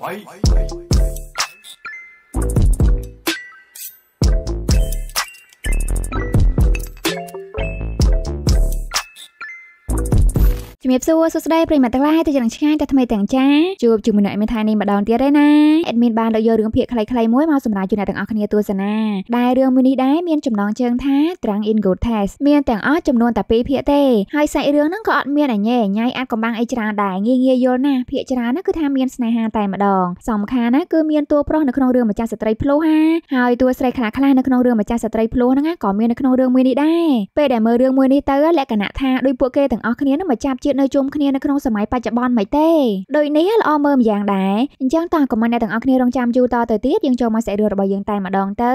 Bye. Bye. Bye. Bye. ជំរាបសួរសួស្តីប្រិយមិត្តទាំងឡាយទៅយ៉ាងឆ្ងាយតែថ្មីទាំងចាជួបជាមួយអ្នកអេមីថានេះម្ដងទៀតហើយណាអេមីបានលើកយករឿងភាគខ្លីៗមួយមកសម្រាប់ជូនអ្នកទាំងអស់គ្នាទស្សនាដែលរឿងមួយនេះដែរមានចំណងជើងថា Drunk in Good Taste មានទាំងអស់ចំនួនតែ2ភាគទេហើយសាច់រឿងហ្នឹងក៏អត់មានអញ្ញេញ៉ៃអាចកំបាំងអីច្រើនដែរងាយងាយយល់ណាស់ភាគច្រើនណាគឺថាមានស្នេហាតែម្ដងសំខាន់ណាគឺមានតួប្រុសនៅក្នុងរឿងម្ចាស់ស្ត្រីភ្លោះហាហើយតួស្រីខ្លះខ្លះនៅក្នុងរឿងម្ចាស់ស្ត្រីភ្លោះហ្នឹងក៏មាននៅក្នុងរឿងមួយនេះដែរពេលដែលមើលរឿងមួយនេះទៅលក្ខណៈថាដូចពួកគេទាំងអស់គ្នានឹងមកចាប់ជាតិនៅជុំគ្នានៅក្នុងសម័យបច្ចុប្បន្នមិនទេដូចនេះល្អមើលម្យ៉ាងដែរអញ្ចឹងតោះកុំអ្នកទាំងអស់គ្នារងចាំយូរតទៅទៀតយើងចូលមកសាច់រឿងរបស់យើងតែម្ដងទៅ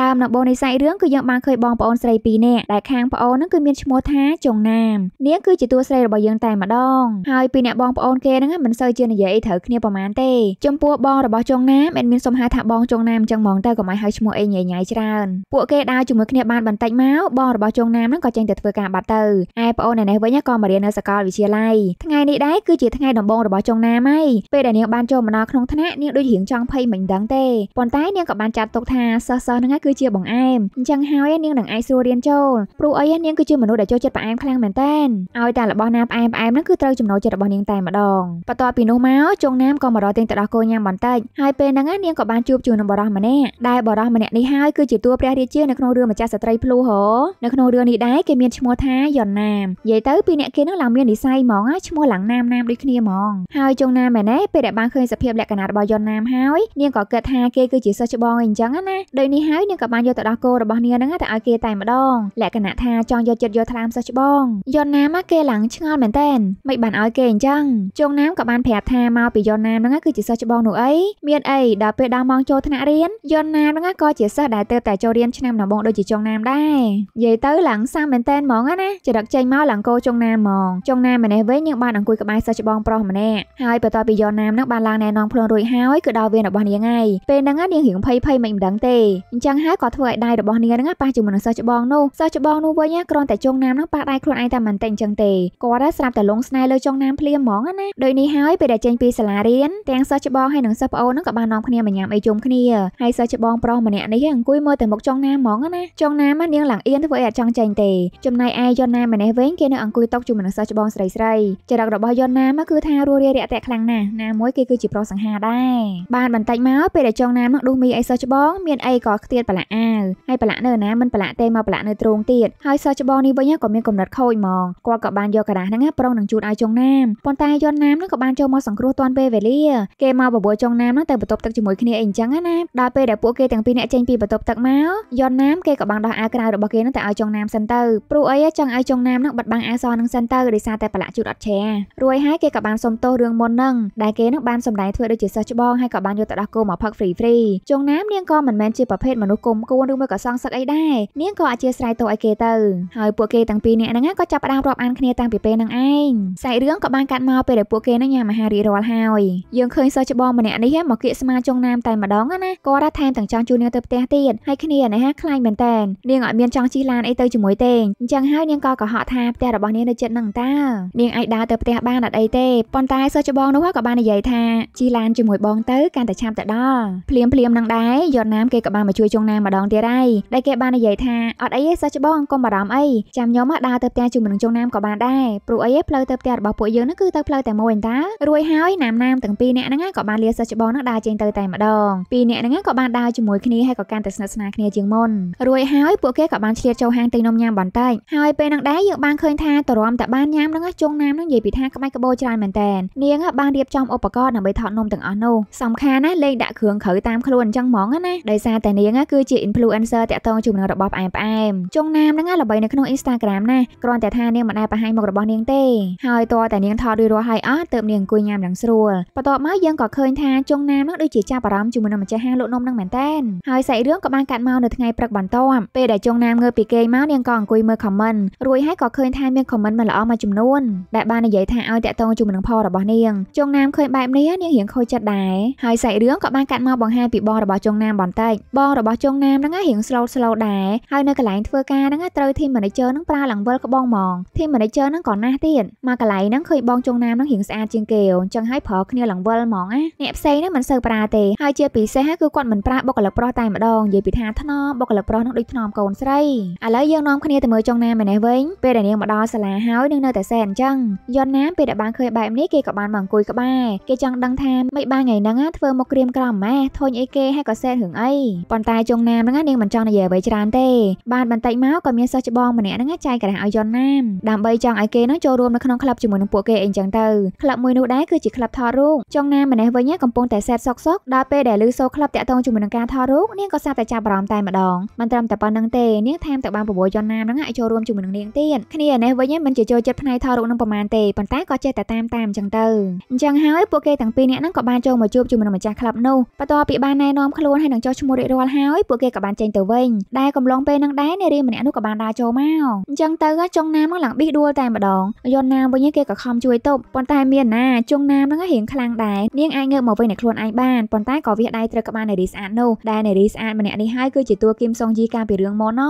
ដើមដំបូងនៃសាច់រឿងគឺយើងបានឃើញបងប្អូនស្រីពីរនាក់ដែលខាងប្អូនហ្នឹងគឺមានឈ្មោះថាចុងណាមនាងគឺជាតួស្រីរបស់យើងតែម្ដងហើយពីរអ្នកបងប្អូនគេហ្នឹងមិនសូវជានិយាយត្រូវគ្នាប្រហែលទេចំពោះបងរបស់ចុងណាមមិនមានសុំហៅថាបងចុងណាមអញ្ចឹងហ្មងទៅកុំឲ្យហៅឈ្មោះអីញ៉ៃញ៉ៃច្រើនពួកគេដើរជាមួយគ្នាបានបន្តិចមកបងរបស់ចុងណាមហ្នឹងក៏ចេញទៅធ្វើការបាត់ទៅឯប្អូនឯនេះវិញក៏មករៀននៅសាកលវិទ្យាទ្យាល័យថ្ងៃនេះដែរគឺជាថ្ងៃដំបូងរបស់ចុងណាមហើយពេលដែលនាងបានចូលមកដល់ក្នុងថ្នាក់នាងដូចរៀងចង់ភ័យមិនដឹងទេប៉ុន្តែនាងក៏បានចាត់ទុកថាសិស្សសិស្សហ្នឹងគឺជាបងអែមអញ្ចឹងហើយនាងនឹងអាចស្រួលរៀនចូលព្រោះអីនាងគឺជាមនុស្សដែលចូលចិត្តផ្អែមខ្លាំងមែនតើឲ្យតែរបស់ណាផ្អែមផ្អែមហ្នឹងគឺត្រូវចំណូលចិត្តរបស់នាងតែម្ដងបន្ទាប់ពីនោះមកចុងណាមក៏មករកទិញទឹកដោះគោញ៉ាំបន្តិចហើយពេលហ្នឹងនាងក៏បានជួបជួននឹងបរិះម្នាក់ដែលបរិះម្នាក់នេះហើយគឺជាតួព្រះរាជានៅក្នុងរឿងម្ចាស់ស្ត្រីភ្លូហោនៅក្នុងរឿងនេះដែរគេមានឈ្មោះថាយ៉នណាមនិយាយទៅពីអ្នកគេនឹងឡើងមាននិសស័យហ្មងឈ្មោះឡើងណាមណាមដូចគ្នាហ្មងហើយចុងណាមែនទេពេលដែលបានឃើញសភាពលក្ខណៈរបស់យន្តណាមហើយនាងក៏គិតថាគេគឺជាសិស្សច្បងអីអញ្ចឹងណាដូចនេះហើយនាងក៏បានយកទៅដោះគោរបស់នាងហ្នឹងទៅឲ្យគេតែម្ដងលក្ខណៈថាចង់យកចិត្តយកថ្លើមសិស្សច្បងយន្តណាមគេឡើងឆ្ងល់មែនតែនមិនបានឲ្យគេអញ្ចឹងចុងណាមក៏បានប្រាប់ថាមកពីយន្តណាមហ្នឹងគឺជាសិស្សច្បងនោះអីមានអីដល់ពេលដល់ម៉ោងចូលថ្នាក់រៀនយន្តណាមហ្នឹងក៏ជាសិស្សដែលទៅតែចូលរៀនឆ្នាំដំបូងដូចជាចុងណាមដែរនិយាយទៅឡើងសាមែនតែនហ្មងណាចរិតចេញមកឡើងគោចុងណាមហ្មងចុងណាមម្នេះវិញយើងបានអង្គុយក្បែរសិស្សច្បងប្រុសម្នាក់ហើយបន្ទាប់ពីយកណាមនឹងបានឡើងណែនាំខ្លួនរួចហើយគឺដល់វារបស់នាងហើយពេលហ្នឹងនាងរៀងភ័យភ័យមិនដឹងទេអញ្ចឹងហើយក៏ធ្វើឲ្យដៃរបស់នាងហ្នឹងប៉ះជាមួយនឹងសិស្សច្បងនោះសិស្សច្បងនោះវិញគ្រាន់តែចងណាមហ្នឹងប៉ះដៃខ្លួនឯងតែមិនតែអញ្ចឹងទេគាត់ស្រាប់តែលងស្នេហ៍លើចងណាមភ្លាមហ្មងណាដូចនេះហើយពេលដែលចេញពីសាលារៀនទាំងសិស្សច្បងហើយនិងសិស្សប្អូនហ្នឹងក៏បាននាំគ្នាមកញ៉ាំអីជុំគ្នាហើយសិស្សច្បងប្រុសម្នាក់នេះអង្គុយមើលតែមុខចងណាមហ្មងណាចងណាម នាងឡើងអៀនធ្វើអីអត់ចង់ចេញទេចំណែកឯយន់ណាម្នាក់វិញគេនៅអង្គុយតុកជាមួយនឹងសិស្សច្បងស្រីស្រីចរិតរបស់យ៉នណាមកគឺថារួរារាក់ទាក់ខ្លាំងណាស់ណាមួយគេគឺជាប្រុសសង្ហាដែរបានបន្តិចមកពេលដែលចងណាមនោះឌូសមីអីសោះច្បង មានអីក៏ខ្ទាតប្រឡាក់អាវហើយប្រឡាក់នៅណាមិនប្រឡាក់ទេមកប្រឡាក់នៅទ្រូងទៀតហើយសោះច្បងនេះវិញក៏មានកំណត់ខូចហ្មងគាត់ក៏បានយកกระดาษហ្នឹងប្រុងនឹងជូនឲ្យចងណាមប៉ុន្តែយ៉នណាមនឹងក៏បានចូលមកសង្គ្រោះទាន់ពេលវេលាគេមកបបួលចងណាមនោះទៅបន្ទប់ទឹកជាមួយគ្នាអីអញ្ចឹងណាដល់ពេលដែលពួកគេទាំងពីរនាក់ចេញពីបន្ទប់ទឹកមកយ៉នណាមគេក៏បានដោះអាវក្រៅរបស់គេនឹងទៅឲ្យចងណាមសិនទៅព្រោះអីចង់ឲ្យចងណាមនឹងបិទបាំងអាសននឹងសិនទៅដោយសារតែណៈជូតអត់ឆេរួចហើយគេក៏បានសុំទោសរឿងមុននឹងដែលគេនឹងបានសម្ដែងធ្វើដូចជាសិស្សច្បងហើយក៏បានយកទៅដោះគោមកផឹកហ្វ្រីហ្វ្រីចុងណាមនាងក៏មិនមែនជាប្រភេទមនុស្សគុំគួនឬមួយក៏សងសឹកអីដែរនាងក៏អធិស្ឋានទោសឲ្យគេទៅហើយពួកគេទាំងពីរនាក់ហ្នឹងក៏ចាប់ផ្ដើមរាប់អានគ្នាតាំងពីពេលហ្នឹងឯងសាច់រឿងក៏បានកាត់មកពេលដែលពួកគេនឹងញ៉ាំអាហាររីករាល់ហើយយើងឃើញសិស្សច្បងម្នាក់នេះមកគៀកស្មាចុងណាមតែម្ដងណាគាត់ថែមទាំងចង់ជួយនាងទៅផ្ទះទៀតហើយគ្នានេះហាខ្លាញ់មែនតែននាងអត់មានចង់ជិះឡានអីទៅជាមួយទេអញ្ចឹងហើយនាងក៏កុហកថាផ្ទះរបស់នាងនៅចិត្តនឹងតានាងអាចដើរទៅផ្ទះបានអត់អីទេប៉ុន្តែសិស្សច្បងនោះក៏បាននិយាយថាជីឡានជាមួយបងទៅកាន់តែឆាប់ទៅដល់ភ្លាមភ្លាមនឹងដែរយត់ណាមគេក៏បានមកជួយចុងណាមម្ដងទៀតហើយដែលគេបាននិយាយថាអត់អីទេសិស្សច្បងកុំបារម្ភអីចាំខ្ញុំដើរទៅផ្ទះជាមួយនឹងចុងណាមក៏បានដែរព្រោះអីទេផ្លូវទៅផ្ទះរបស់ពួកយើងនឹងគឺទៅផ្លូវតែមួយតារួចហើយណាមណាមទាំងពីរនាក់ហ្នឹងក៏បានលាសិស្សច្បងនឹងដើរចេញទៅតែម្ដងពីរនាក់ហ្នឹងក៏បានដើរជាមួយគ្នាហើយក៏កាន់តែស្និទ្ធស្នាលគ្នាជាងមុនរួចហើយពួកគេក៏បានឆ្លៀតចូលហាងទិញនំញ៉ាំបន្តិចហើយពេលនឹងដែរយើងបានឃើញថាតរំតបានញ៉ាំហ្នឹងចុងណាមនឹងនិយាយពីថាក្បាច់ក្បូរច្រើនមែនតែននាងបានរៀបចំឧបករណ៍ដើម្បីថតនំទាំងអស់នោះសំខាន់ណាលេងដាក់គ្រឿងក្រៅតាមខ្លួនអញ្ចឹងហ្មងណាដោយសារតែនាង គឺជា influencer តាក់ទងជាមួយនឹងរបបផ្អែមផ្អែមចុងណាមហ្នឹងល្បីនៅក្នុង Instagram ណាគ្រាន់តែថានាងមិនដែលបង្ហាញមុខរបស់នាងទេហើយតើតែនាងថតរួចរាល់ហើយអស់ទើបនាងអង្គុយញ៉ាំយ៉ាងស្រួលបន្ទាប់មកយើងក៏ឃើញថាចុងណាមហ្នឹងដូចជាចាប់អារម្មណ៍ជាមួយនឹងម្ចាស់ហាងលក់នំហ្នឹងមែនតែនហើយសាច់រឿងក៏បានកាត់មកនៅថ្ងៃព្រឹកបន្ទាប់ពេលដែលចុងណាមងើបពីគេងមកនាងក៏អង្គុយមើល comment រួចហើយក៏ឃើញថាមាន comment មិនល្អមួយចំនួនដែលបាននិយាយថាឲ្យតាក់ទងជាមួយនឹងផលរបស់នាងចុងណាមឃើញបែបនេះនាងរៀងខូចចិត្តដែរហើយសាច់រឿងក៏បានកាត់មកបង្ហាញពីបងរបស់ចុងណាមបន្តិចបងរបស់ចុងណាមហ្នឹងរៀង slow slow ដែរហើយនៅកន្លែងធ្វើការហ្នឹងត្រូវ team manager ហ្នឹងប្រើឡើងវិលក្បងហ្មង team manager ហ្នឹងក៏ណាស់ទៀតមកកន្លែងហ្នឹងឃើញបងចុងណាមហ្នឹងរៀងស្អាតជាងគេអញ្ចឹងហើយប្រើគ្នាឡើងវិលហ្មងណាអ្នកផ្សេងហ្នឹងមិនសូវប្រើទេហើយជាពិសេសគឺគាត់មិនប្រើបុគ្គលិកប្រុសតែម្ដងនិយាយពីថាថ្នមបុគ្គលិកប្រុសហ្នឹងដូចថ្នមកូនស្រីឥឡូវយើងនាំគ្នាទៅមើលចុងណាមម្នេះវិញពេលដែលនាងមកដល់សាលាហើយនឹងនៅតែសែនចឹងយន់ណាមពេលដែលបានឃើញបែបនេះគេក៏បានមកអង្គុយក្បែរគេចង់ដឹងថាមិនបានថ្ងៃហ្នឹងធ្វើមកក្រៀមក្រំម៉ែធុញអីគេហើយក៏សែនរឿងអីប៉ុន្តែជុងណាមហ្នឹងនាងមិនចង់និយាយអ្វីច្រើនទេបានបន្តិចមកក៏មានសិស្សច្បងម្នាក់ហ្នឹងចែកក្រដាស់ឲ្យយន់ណាមដើម្បីចង់ឲ្យគេហ្នឹងចូលរួមនៅក្នុងក្លឹបជាមួយនឹងពួកគេអីចឹងទៅក្លឹបមួយនោះដែរគឺជាក្លឹបថតរូបចុងណាមម្នាក់វិញកំពុងតែសែតសុកសុកដល់ពេលដែលឮសូរក្លឹបតាក់ទងជាមួយនឹងការថតរូបនាងក៏សាប់តែចាប់អារម្មណ៍តែម្ដងមិនត្រឹមតែប៉ុណ្្នឹងទេនាងថែមទាំងបានប្រវល់យន់ណាមហ្នឹងឲ្យចូលរួមជាមួយនឹងនាងទៀតគ្នានេះវិញមិនជាចូលចិត្តផ្នែកថតរូបនឹងប្រមាណទេប៉ុន្តែក៏ចេះតែតាមតាមអញ្ចឹងទៅអញ្ចឹងហើយពួកគេទាំងពីរនាក់ហ្នឹងក៏បានចូលមកជួបជាមួយនឹងម្ចាស់ក្លឹបនោះបន្ទាប់ពីបានណែនាំខ្លួនហើយនឹងចោះឈ្មោះរួចរាល់ហើយពួកគេក៏បានចេញទៅវិញដែលកំឡុងពេលហ្នឹងដែរនារីម្នាក់នោះក៏បានដើរចូលមកអញ្ចឹងទៅចុងណាមហ្នឹងឡើងប៊ីសដួលតែម្ដងយន់ណាមវិញគេក៏ខំជួយទប់ប៉ុន្តែមានណាចុងណាមហ្នឹងរៀងខ្លាំងដែរនាងអាចងើបមកវិញនៃខ្លួនឯងបានប៉ុន្តែក៏វាដៃត្រូវក្បាលនារីស្អាតនោះដែលនារីស្អាតម្នាក់នេះហើយគឺជាតួគឹមសុងយីកាលពីរឿងម៉ូណ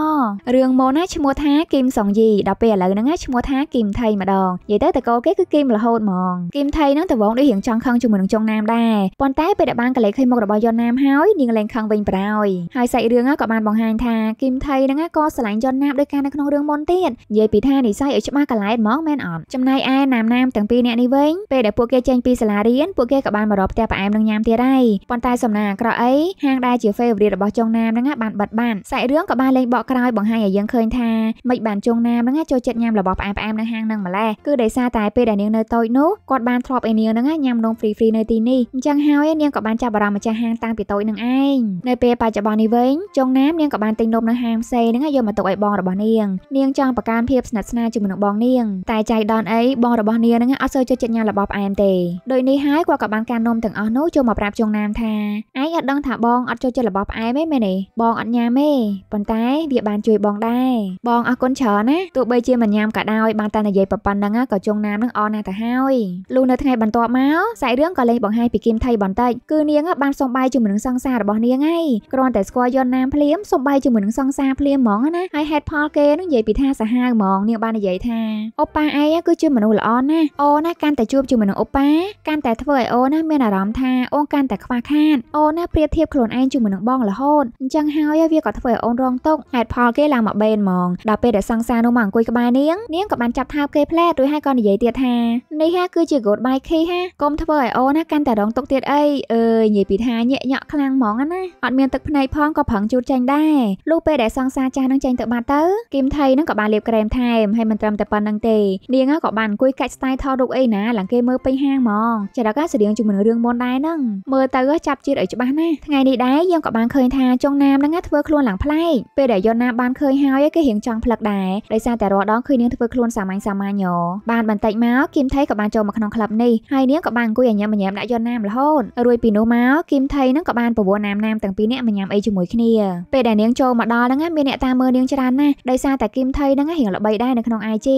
រឿងម៉ូណាឈ្មោះថាគឹមសុងយីដល់ពេលឥឡូវហ្នឹងឈ្មោះថាគឹមថៃម្ដងងនិយាយទៅតកោគេគឺគីមរហូតហ្មងគីមថៃនឹងតវងដូចរៀងចង់ខឹងជាមួយនឹងចុងណាមដែរប៉ុន្តែពេលដែលបានកលេឃើញមុខរបស់យនណាមហើយនាងលែងខឹងវិញប្រហើយហើយសាច់រឿងក៏បានបង្ហាញថាគីមថៃនឹងក៏ស្រឡាញ់យនណាមដោយការនៅក្នុងរឿងមុនទៀតនិយាយពីថានិស័យឲ្យច្បាស់កលែតហ្មងមែនអត់ចំណែកឯណាមណាមទាំងពីរនាក់នេះវិញពេលដែលពួកគេចេញពីសាលារៀនពួកគេក៏បានមករកផ្ទះផ្អែមនឹងញ៉ាំទៀតដែរប៉ុន្តែសំណាងអាក្រក់អីហាងដែលជា favorite របស់ចុងណាមហ្នឹងបានបិទបានសាច់រឿងក៏បានលេងបកក្រោយបង្ហាញឲ្យយើងឃើញថាមិនបានចុងណាមហ្នឹងចូលចិត្តញ៉ាំរបស់ផ្អែមផ្អែមនៅហាងហ្នឹងម្លេះដែរគឺដោយសារតែពេលដែលនាងនៅតូចនោះគាត់បានធ្លាប់ឲ្យនាងហ្នឹងញ៉ាំនំ free free នៅទីនេះអញ្ចឹងហើយនាងក៏បានចាប់អារម្មណ៍ម្ចាស់ហាងតាំងពីតូចនឹងឯងនៅពេលបច្ចុប្បន្ននេះវិញចុងណាមនាងក៏បានទិញនំនៅហាងផ្សេងហ្នឹងយកមកទុកឲ្យបងរបស់នាង នាងចង់ប្រកាន់ភាពស្និទ្ធស្នាលជាមួយនឹងបងនាងតែចៃដន្យអីបងរបស់នាងហ្នឹងអត់សូវចូលចិត្តញ៉ាំរបស់ផ្អែមទេដូចនេះហើយគាត់ក៏បានការនំទាំងអស់នោះចូលមកប្រាប់ចុងណាមថាឯងអត់ដឹងថាបងអត់ចូលចិត្តរបស់ផ្អែមទេមែនទេបងអត់ញ៉ាំទេប៉ុន្តែវាបានជួយបងដែរបងអរគុណច្រើនណាទោះបីជាមិនញ៉ាំក៏ដោយបានតែនិយាយប៉ុណ្ណឹងណ្ដឹងក៏ចុងណាមនឹងអរណាស់ទៅហើយលុះនៅថ្ងៃបន្ទាប់មកសាច់រឿងក៏លេងបង្ហាញពីគឹមថៃបន្តិចគឺនាង បានសំបាយជាមួយនឹងសង្សាររបស់នាងហើយគ្រាន់តែស្គាល់យន់ណាមភ្លាមសំបាយជាមួយនឹងសង្សារភ្លាមហ្មងណាហើយហេតុផលគេនឹងនិយាយពីថាសាហាវហ្មងនាងបាននិយាយថាអូប៉ាឯងគឺជាមនុស្សល្អណាស់អូនណាកាន់តែជួបជាមួយនឹងអូប៉ាកាន់តែធ្វើឲ្យអូនណាមានអារម្មណ៍ថាអូនកាន់តែខ្វះខាតអូនណាប្រៀបធៀបខ្លួនឯងជាមួយនឹងបងរហូតអញ្ចឹងហើយវាក៏ធ្វើឲ្យអូនរងទុកហេតុផលគេឡើងមកបេនហ្មងដល់ពេលដែលសង្សារនោះមកអង្គុយក្បែរនាងនាងក៏បានចាប់ថើបគេផ្លែតឬហើយក៏និយាយទៀតថានេះហាគឺជា gold by key ហាកុំធ្វើឲ្យអូនណាកាន់តែរងទុកទៀតអីអើយនិយាយពីថាញាក់ញក់ខ្លាំងហ្មងណាអត់មានទឹកភ្នែកផងក៏ប្រឹងជូតចាញ់ដែរលុះពេលដែលសង្សារចាស់នឹងចាញ់ទៅបាត់ទៅគីមថៃនឹងក៏បានលាបក្រែមថែមហើយមិនត្រឹមតែប៉ុណ្្នឹងទេនាងក៏បានអង្គុយកាច់ស្ទាយថតរូបអីណាឡើងគេមើលពេញហាងហ្មងចារកាស្រៀងជាមួយនឹងរឿងមុនដែរហ្នឹងមើលទៅចាប់ជាតិឲ្យច្បាស់ណាស់ថ្ងៃនេះដែរយើងក៏បានឃើញថាចុងណាមហ្នឹងធ្វើខ្លួនឡើងប្លែកពេលដែលយន់ណាបានឃើញហើយគេរៀងចង់ផ្លឹកដែរដោយសារតែរាល់ដងឃើញនាងធ្វើខ្លួនសាមញ្ញសាមញ្ញយោបានបន្តិចមកគឹមថៃក៏បានចូលមកក្នុងក្លឹបនេះហើយនាងក៏បានអង្គុយញ៉ាំញ៉ាំដាក់យកណាមរហូតរួចពីនោះមកគឹមថៃនឹងក៏បានប្រវល់ណាមណាមទាំងពីរនាក់មកញ៉ាំអីជាមួយគ្នាពេលដែលនាងចូលមកដល់ហ្នឹងមានអ្នកតាមមើលនាងច្រើនណាស់ដោយសារតែគឹមថៃហ្នឹងរៀងល្បីដែរនៅក្នុង IG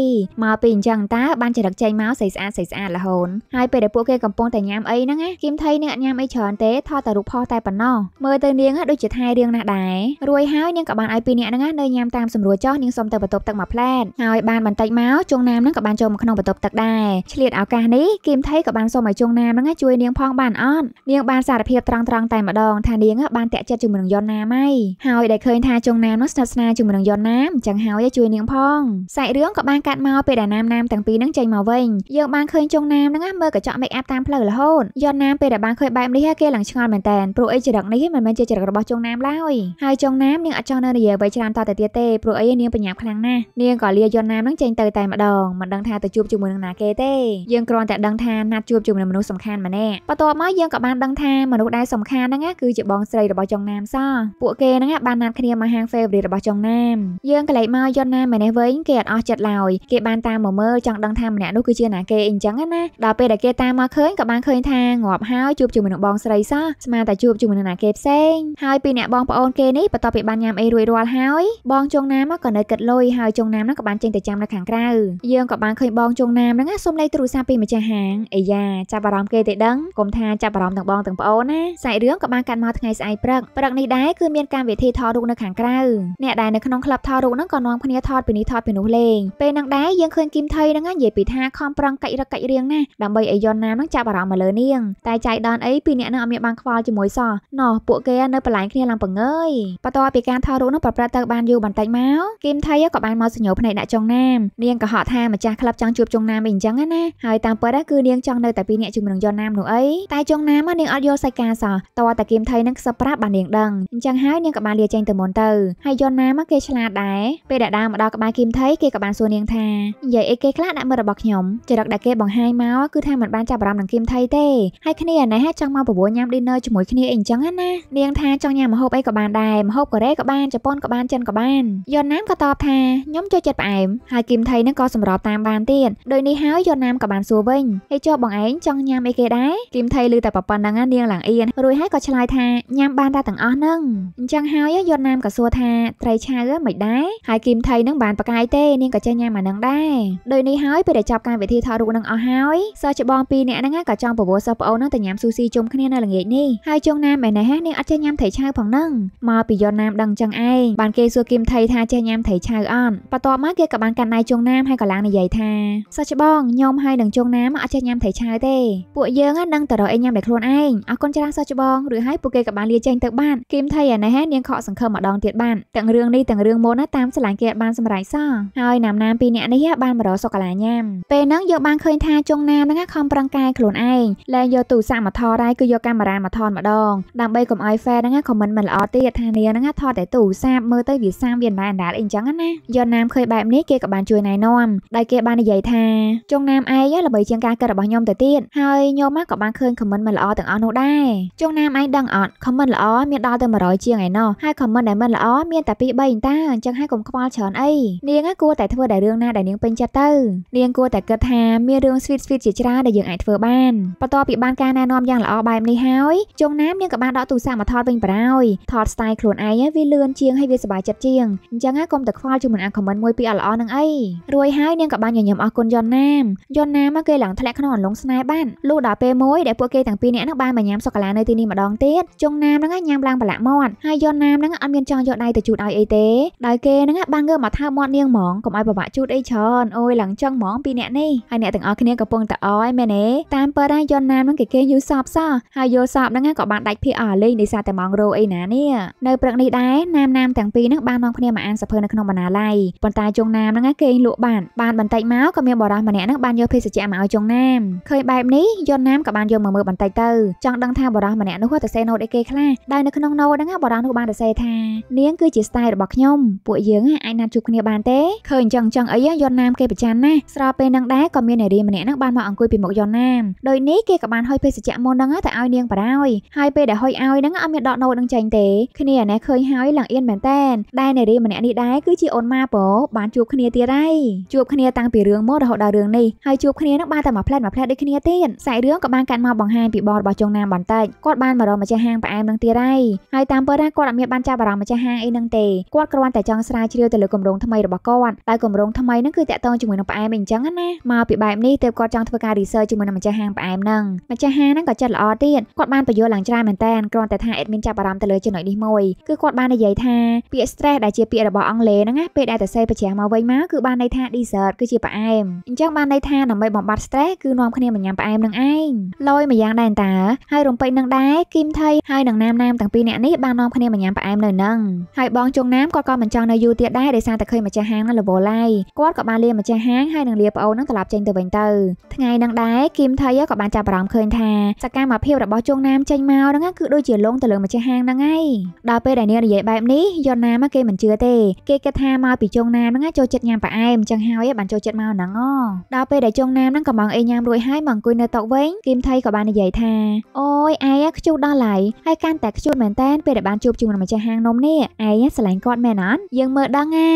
មកពីអញ្ចឹងតើបានចរិតចេញមកស្អីស្អាតស្អីស្អាតរហូតហើយពេលដែលពួកគេកំពុងតែញ៉ាំអីហ្នឹងគឹមថៃនឹងអត់ញ៉ាំអីច្រើនទេថតតែរូបផុសតែប៉ុណ្ណោះមើលទៅនាងដូចជាថៃរៀងណាស់ដែររួចហើយនាងក៏បានឲ្យពីរនាក់ហ្នឹងនៅញ៉ាំតាមសម្រួលចោះនាងសុំទៅបន្ទប់ទឹកមួយផ្លែតហើយបានបន្តិចមកជុងណាមហ្នឹងក៏បានចូលមកក្នុងបន្ទប់ទឹកដែរឆ្លៀតឱកាសនេះគីមថៃក៏បានសូមឲ្យជុងណាមហ្នឹងជួយនាងផងបានអត់នាង បានសារភាពត្រង់ត្រង់តែម្ដងថានាង បានតាក់ចិត្តជាមួយនឹងយនណាមហើយហើយដែលឃើញថាជុងណាមនោះស្និទ្ធស្នាលជាមួយនឹងយនណាមអញ្ចឹងហើយជួយនាងផងសាច់រឿងក៏បានកាត់មកពេលដែលណាមណាមទាំងពីរហ្នឹងចេញមកវិញយើងបានឃើញជុងណាមហ្នឹងមើលកញ្ចក់ make up តាមផ្លូវរហូតយនណាមពេលដែលបានឃើញបែបនេះគេឡើងឆ្ងល់មែនតើព្រោះអីចរិតនេះមិនមែនជាចរិតរបស់ជុងណាមឡើយហើយជុងណាមនាងអត់ចង់នៅនិយាយអ្វីច្រើនតទៅទៀតទេព្រោះអីនាងបញ្ញាប់ខ្លាំងណាស់នាងក៏លាយនណាមហ្នឹងចេញទៅតែម្ដងមិនដឹងដឹងថាទៅជួបជាមួយនឹងណាគេទេយើងគ្រាន់តែដឹងថាណាត់ជួបជាមួយនឹងមនុស្សសំខាន់ម្នាក់បន្ទាប់មកយើងក៏បានដឹងថាមនុស្សដែលសំខាន់ហ្នឹងគឺជាបងស្រីរបស់ចុងណាមសោះពួកគេហ្នឹងបានណាត់គ្នាមកហាង favorite របស់ចុងណាមយើងក៏លេចមកយត់ណាមម្នាក់វិញគេអត់អស់ចិត្តឡើយគេបានតាមមកមើលចង់ដឹងថាម្នាក់នោះគឺជាណាគេអីចឹងណាដល់ពេលដែលគេតាមមកឃើញក៏បានឃើញថាងាប់ហើយជួបជាមួយនឹងបងស្រីសោះស្មានតែជួបជាមួយនឹងណាគេផ្សេងហើយពីអ្នកបងប្អូនគេនេះបន្ទាប់ពីបានញ៉ាំអីរួចរាល់ហើយបងចុងណាមក៏នៅគិតលុយហើយចុងណាមហ្នឹងក៏បានចេញទៅចាំនៅខាងក្រៅយើងក៏បានបានឃើញបងជុងណាមហ្នឹងសុំលេខទូរស័ព្ទពីម្ចាស់ហាងអាយ៉ាចាប់អារម្មណ៍គេទេដឹងកុំថាចាប់អារម្មណ៍ទាំងបងទាំងប្អូនណាសាច់រឿងក៏បានកាត់មកថ្ងៃស្អែកព្រឹកព្រឹកនេះដែរគឺមានកម្មវិធីថតរូបនៅខាងក្រៅអ្នកដែលនៅក្នុងក្លឹបថតរូបហ្នឹងក៏នាំគ្នាថតពីនេះថតពីនោះលេងពេលហ្នឹងដែរយើងឃើញគីមថៃហ្នឹងនិយាយពីថាខំប្រឹងកិច្ចរកកិច្ចរៀងណាដើម្បីឲ្យយន់ណាមហ្នឹងចាប់អារម្មណ៍មកលើនាងតែចៃដន្យអីពីអ្នកហ្នឹងអត់មានបានខ្វល់ជាមួយសោះណោះពួកគេនៅបលាញគ្នាឡើងពងើយបន្ទាប់ពីការថតរូបហ្នឹងប្រព្រឹត្តទៅបានយូរបន្តិចមកគីមថៃក៏បានមកសញ្ញោភ្នែកដាក់ចុងណាមនាងក៏ហត់ថាម្ចាស់ចាស់ក្លាប់ចង់ជួបចុងណាមអីអញ្ចឹងណាហើយតាមពិតគឺនាងចង់នៅតែពីអ្នកជាមួយនឹងយ៉នណាមនោះអីតែចុងណាមនាងអត់យល់សាច់ការសោះតើតាគីមថៃនឹងខ្សឹបប្រាប់បាននាងដឹងអញ្ចឹងហើយនាងក៏បានលាចេញទៅមុនទៅហើយយ៉នណាមគេឆ្លាតដែរពេលដែលដើរមកដល់ក្បែរគីមថៃគេក៏បានសួរនាងថានិយាយអីគេខ្លះដាក់មើលរបស់ខ្ញុំចរិតដែលគេបង្ហាញមកគឺថាមិនបានចាប់អារម្មណ៍នឹងគីមថៃទេហើយគ្នាណែហេចង់មកប្រវល់ញ៉ាំ dinner ជាមួយគ្នាអីអញ្ចឹងណានាងថាចង់ញ៉ាំម្ហូបអីក៏បានដែរម្ហូបកូរ៉េក៏បានជប៉ុនក៏បានចិនក៏បានយ៉នណាមក៏តបថាខ្ញុំចូលចិត្តផ្អែមហើយគីមថៃនឹងក៏សម្របតាមមបានទៀតដោយនេះហើយយត់ណាមក៏បានសួរវិញហើយចុះបងឯងចង់ញ៉ាំអីគេដែរគីមថៃឮតែប្រប៉ុណ្ណឹងនាងឡើងអៀនរួចហើយក៏ឆ្លើយថាញ៉ាំបានតែទាំងអស់ហ្នឹងអញ្ចឹងហើយយត់ណាមក៏សួរថាត្រីឆៅមិនដែរហើយគីមថៃនឹងបានប្រកាយទេនាងក៏ចេះញ៉ាំអាហ្នឹងដែរដោយនេះហើយពេលដែលចប់ការវិធីថតរូបនឹងអស់ហើយសិស្សច្បងពីរនាក់ហ្នឹងក៏ចង់ប្រវល់សិស្សប្អូនហ្នឹងទៅញ៉ាំស៊ូស៊ីជុំគ្នានៅល្ងាចនេះហើយចុងណាមឯណេះនាងអត់ចេះញ៉ាំត្រីឆៅផងហ្នឹងមកពីយត់ណាមដឹងចឹងឯងបានគេសួរគីមថៃថាចេះញ៉ាំត្រីឆៅអត់បន្ទាប់មកគេក៏បានកាន់ដៃចុងណាមហើយក៏ឡើងនិយាយថាសោះច្បងញោមហើយនឹងជងណាមកអត់ចេះញ៉ាំត្រីឆៅទេពួកយើងហ្នឹងទៅរកអីញ៉ាំតែខ្លួនឯងអរគុណច្រើនសោះច្បងឬហើយពួកគេក៏បានលាចេញទៅបានគីមថៃអានេះនាងខកសង្ឃឹមម្ដងទៀតបានទាំងរឿងនេះទាំងរឿងមុនណាតាមស្លាញ់គេអត់បានសម្រេចសោះហើយណាមណាមពីរនាក់នេះបានមករកសុកលាញ៉ាំពេលហ្នឹងយើងបានឃើញថាជងណាមហ្នឹងខំប្រឹងកែខ្លួនឯងលែងយកទូរស័ព្ទមកថតដែរគឺយកកាមេរ៉ាមកថតម្ដងដើម្បីកុំឲ្យ fan ហ្នឹងខមមិនមិនល្អទៀតថានាងហ្នឹងថតតែទូរស័ព្ទមើលទៅវាសាមវាអណ្ដាលអីអញ្ចឹងណាយកណាមឃើញបែបនេះគេក៏បានជួយណែនាំដែលគេបាននិយាយថាចុងណាមឯងល្បីជាងការគិតរបស់ខ្ញុំទៅទៀតហើយខ្ញុំក៏បានឃើញខមមិនមិនល្អទាំងអស់នោះដែរចុងណាមឯងដឹងអត់ខមមិនល្អមានដល់ទៅ100ជាងឯណោះហើយខមមិនដែលមិនល្អមានតែ2 3អញ្តាអញ្ចឹងហើយកុំខ្វល់ច្រើនអីនាងគួរតែធ្វើតែរឿងណាដែលនាងពេញចិត្តទៅ នាងគួរតែគិតថាមានរឿង sweet sweet ជាច្រើនដែលយើងអាចធ្វើបានបន្ទាប់ពីបានការណែនាំយ៉ាងល្អបែបនេះហើយចុងណាមនាងក៏បានដកទូរស័ព្ទមកថតវិញប្រោយថត style ខ្លួនឯងវាលឿនជាងហើយវាសប្បាយចិត្តជាងអញ្ចឹងកុំតែខ្វល់ជាមួយអាខមមិនមួយពីអត់ល្អនឹងអីរួយហើយនាងក៏បានបានញញឹមអរគុណយ៉នណាមយ៉នណាមគេឡើងធ្លាក់ក្នុងអន្លង់ស្នេហ៍បានលុះដល់ពេលមួយដែលពួកគេទាំងពីរនាក់នឹងបានមកញ៉ាំសូកូឡានៅទីនេះម្ដងទៀតចុងណាមនឹងញ៉ាំឡើងប្រឡាក់មាត់ហើយយ៉នណាមនឹងអត់មានចង់យកដៃទៅជូតឲ្យអីទេដោយគេនឹងបានងើបមកថាមាត់នាងហ្មងកុំឲ្យពិបាកជូតអីច្រើនអូយឡើងចង់ហ្មងពីរនាក់នេះហើយអ្នកទាំងអស់គ្នាកំពុងតែអោយមែនទេតាមពិតហើយយ៉នណាមនឹងគេគេយូរសອບសោះហើយយល់សອບនឹងក៏បានដាច់ភីអស់លេងដោយសារតែម៉ោងរោអីណានេះនៅព្រឹកនេះដែរណាមណាមទាំងពីរនឹងបាននាំគ្នាមកអានសៀវភៅនៅក្នុងបណ្ណាល័យប៉ុន្តែចុងណាមនឹងគេងលក់បានបានបន្តិចកមកក៏មានបរិះម្នាក់នឹងបានយកភេសជ្ជៈមកឲ្យចុងណាមឃើញបែបនេះយន់ណាមក៏បានយកមកមើលបន្តិចទៅចង់ដឹងថាបរិះម្នាក់នោះទៅសេណូតអីគេខ្លះដោយនៅក្នុងណូតហ្នឹងបរិះនោះបានទៅសេថានាងគឺជាស្ទាយរបស់ខ្ញុំពួកយើងអាចណាត់ជួបគ្នាបានទេឃើញអញ្ចឹងអញ្ចឹងអីយន់ណាមគេប្រច័ណ្ឌណាស់ស្របពេលនឹងដែរក៏មាននារីម្នាក់នឹងបានមកអង្គុយពីមុខយន់ណាមដោយនេះគេក៏បានហុយភេសជ្ជៈមុនហ្នឹងទៅឲ្យនាងបារោយហើយពេលដែលហុយឲ្យហ្នឹងអត់មានដកណូតនឹងចេញទេគ្នាណែឃើញហើយឡើងអៀនមែនតែនដែលនារីម្នាក់នេះដែរគឺជាអូនម៉ាប៉ូបានជួបគ្នាទៀតហើយជួបគ្នាតាំងងពីរឿងមករហូតដល់រឿងនេះហើយជួបគ្នានឹងបានតែមួយផ្លែតមួយផ្លែតដូចគ្នាទៀតសាច់រឿងក៏បានកាត់មកបង្ហាញពីបងរបស់ចុងណាមបន្តិចគាត់បានមករកម្ចាស់ហាងផ្អែមនឹងទៀតហើយហើយតាមពិតណាគាត់អត់មានបានចាប់អារម្មណ៍ម្ចាស់ហាងអីនឹងទេគាត់គ្រាន់តែចង់ស្រាវជ្រាវទៅលើគម្រោងថ្មីរបស់គាត់តែគម្រោងថ្មីហ្នឹងគឺតាក់ទងជាមួយនឹងផ្អែមអីអញ្ចឹងណាមកពីបែបនេះទើបគាត់ចង់ធ្វើការ research ជាមួយនឹងម្ចាស់ហាងផ្អែមហ្នឹងម្ចាស់ហាងហ្នឹងក៏ចិត្តល្អទៀតគាត់បានបញ្យល់ឡើងច្រើនមែនតើគ្រាន់តែថា admin ចាប់អារម្មណ៍ទៅលើចំណុចនេះមួយគឺគាត់បាននិយាយថាពាក្យ stress ដែលជាពាក្យរបស់អង់គ្លេសហ្នឹងណាពេលដែលតសេបច្រាស់មកវិញមកគឺបានន័យថា dessert គឺជាផ្អែមអញ្ចឹងបានន័យថាដើម្បីបំបត្តិ stress គឺនាំគ្នាមកញ៉ាំផ្អែមនឹងឯងលយមួយយ៉ាងដែរតាហើយរំពេចនឹងដែរគីមថៃហើយនឹងណាមណាមទាំងពីរអ្នកនេះបាននាំគ្នាមកញ៉ាំផ្អែមនៅនឹងហើយបងជុងណាមគាត់ក៏មិនចង់នៅយូរទៀតដែរដោយសារតែឃើញម្ចាស់ហាងនៅលវឡៃគាត់ក៏បានលាម្ចាស់ហាងហើយនឹងលាប្អូននឹងត្រឡប់ចេញទៅវិញទៅថ្ងៃនឹងដែរគីមថៃក៏បានចាប់អារម្មណ៍ឃើញថា សកម្មភាពរបស់ជុងណាមចេញមកហ្នឹងគឺដូចជាលងទៅលើម្ចាស់ហាងហ្នឹងហើយដល់ពេលដែលនាងនិយាយបែបនេះយន់ណាមគេមិនជឿទេគេគិតថាមកពីជុងណាមហ្នឹងចូលចិត្តញ៉ាំផ្អែមអញ្ចឹងហើយបានចូលចូលចិត្តមកហ្នឹងអូដល់ពេលដែលចុងណាមហ្នឹងកំងអីញ៉ាំរួចហើយមកអង្គុយនៅតុវិញគីមថៃក៏បាននិយាយថាអូយឯងខ្ជូតដល់ឡៃហើយកាន់តែខ្ជូតមែនតែនពេលដែលបានជួបជាមួយនឹងម្ចាស់ហាងនំនេះឯងស្រឡាញ់គាត់មែនអត់យើងមើលដឹងណា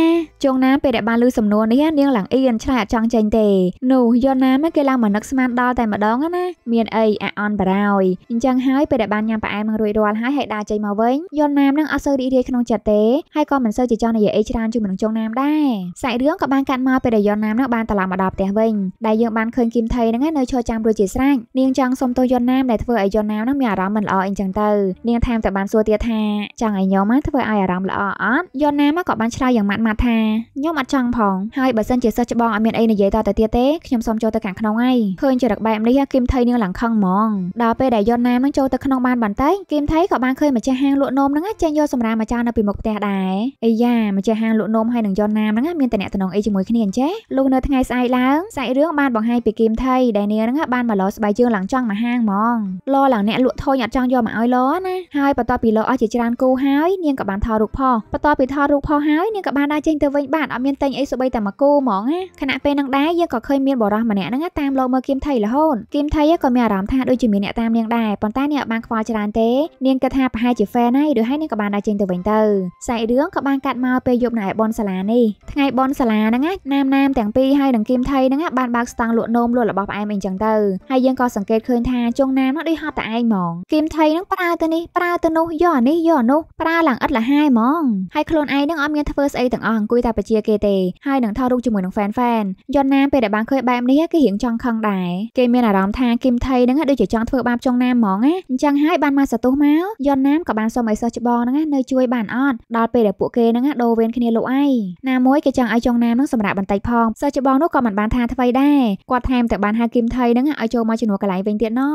ចុងណាមពេលដែលបានឮសំណួរនេះនាងឡើងអៀនឆ្លែកអត់ចង់ចេញទេនោះយល់ណាមគេឡើងមកនឹកស្មានដល់តែម្ដងណាមានអីអាអន់បារោយអញ្ចឹងហើយពេលដែលបានញ៉ាំផ្អែមរួចរាល់ហើយហើយដើរចេញមកវិញយល់ណាមនឹងអត់សូវរីករាយក្នុងចិត្តទេហើយក៏មិនសូវជាចង់និយាយអីច្រើនជាមួយនឹងចុងណាមដែរសាច់រឿងក៏បានកាត់មកពេលដែលយល់ណាមមនោះបានត្រឡប់មកដល់ផ្ទះវិញដែលយើងបានឃើញគីមថៃហ្នឹងឯងនៅឈរចាំរួចជាស្រេចនាងចង់សុំទោសយន់ណាមដែលធ្វើឲ្យយន់ណាមហ្នឹងមានអារម្មណ៍មិនល្អអីចឹងទៅនាងថែមទាំងបានសួរទៀតថាចង់ឲ្យញោមធ្វើឲ្យអារម្មណ៍ល្អអត់យន់ណាមក៏បានឆ្លើយយ៉ាងម៉ាត់ម៉ាត់ថាញោមអត់ចង់ផងហើយបើសិនជាសិស្សច្បងអត់មានអីនិយាយតទៅទៀតទេខ្ញុំសូមចូលទៅខាងក្នុងហើយឃើញចរិតបែបនេះគីមថៃនាងឡើងខឹងហ្មងដល់ពេលដែលយន់ណាមនឹងចូលទៅក្នុងបានបន្តិចគីមថៃក៏បានឃើញម្ចាស់ហាងលក់នំហ្នឹងចេញយកសម្រាមអាចារ្យនៅពីមុខផ្ទះដែរអាយ៉ាម្ចាស់ហាងលក់នំហើយនឹងយន់ណាមហ្នឹងមានតំណែងអីជាមួយគ្នាអញ្ចេះលុនោះនៅថ្ងៃស្អែកឡើងសាច់រឿងបានបង្ហាញពីគីមថៃដែលនាងហ្នឹងបានមកលោស្បែកជើងឡើងចង់មកហាងហ្មងលោឡើងអ្នកលក់ធុញអត់ចង់យកមកឲ្យលោណាហើយបន្ទាប់ពីលោអស់ជាច្រើនគូហើយនាងក៏បានថតរូបផុសបន្ទាប់ពីថតរូបផុសហើយនាងក៏បានដើរចេញទៅវិញបានអត់មានតែងអីសូម្បីតែមកគូហ្មងណាខណៈពេលហ្នឹងដែរយើងក៏ឃើញមានបរិះម្នាក់ហ្នឹងតាមលោមើលគីមថៃរហូតគីមថៃក៏មានអារម្មណ៍ថាដូចជាមានអ្នកតាមនាងដែរប៉ុន្តែនាងអត់បានខ្វល់ច្រើនទេនាងគិតថាប្រហែលជា fan ហើយដូចហើយនាងក៏បានដើរចេញទៅវិញទៅសាច់រឿងក៏បានកាត់មកពេលយប់នៅឯប៉ុនសាលានេះថ្ងៃប៉ុនសាលាហ្នឹងណាណាមណាមទាំង7ហើយនឹងគីមថៃហ្នឹងបានបើកស្តង់លក់នំលក់របស់ផ្អែមអីចឹងទៅហើយយើងក៏សង្កេតឃើញថាចុងណាមហ្នឹងដូចហត់តែឯងហ្មងគីមថៃហ្នឹងប្រើទៅនេះប្រើទៅនោះយកអានេះយកអានោះប្រើឡើងឥតលះហាយហ្មងហើយខ្លួនឯងហ្នឹងអត់មានធ្វើស្អីទាំងអស់អង្គុយតែបជាគេទេហើយនឹងថតរូបជាមួយនឹង fan fan យន់ណាមពេលដែលបានឃើញបែបនេះគេរៀងចង់ខឹងដែរគេមានអារម្មណ៍ថាគីមថៃហ្នឹងដូចជាចង់ធ្វើបាបចុងណាមហ្មងណាអញ្ចឹងហើយបានមកសតុះមកយន់ណាមក៏បានសុំឲ្យសិស្សច្បងហ្នឹងនៅជួយបានអត់ដល់ពេលដែលពួកគេហ្នឹងដូរវេនគ្នាលោកឯងណាមួយគេចង់ឲ្យចុងណាមហ្នឹងសម្រាប់បន្តិចផងសិស្សច្បងនោះក៏មិនបានថាអ្វីដែរគាត់ថែមតែបានហៅគឹមថៃហ្នឹងឲ្យចូលមកជំនួសកន្លែងវិញទៀតណោ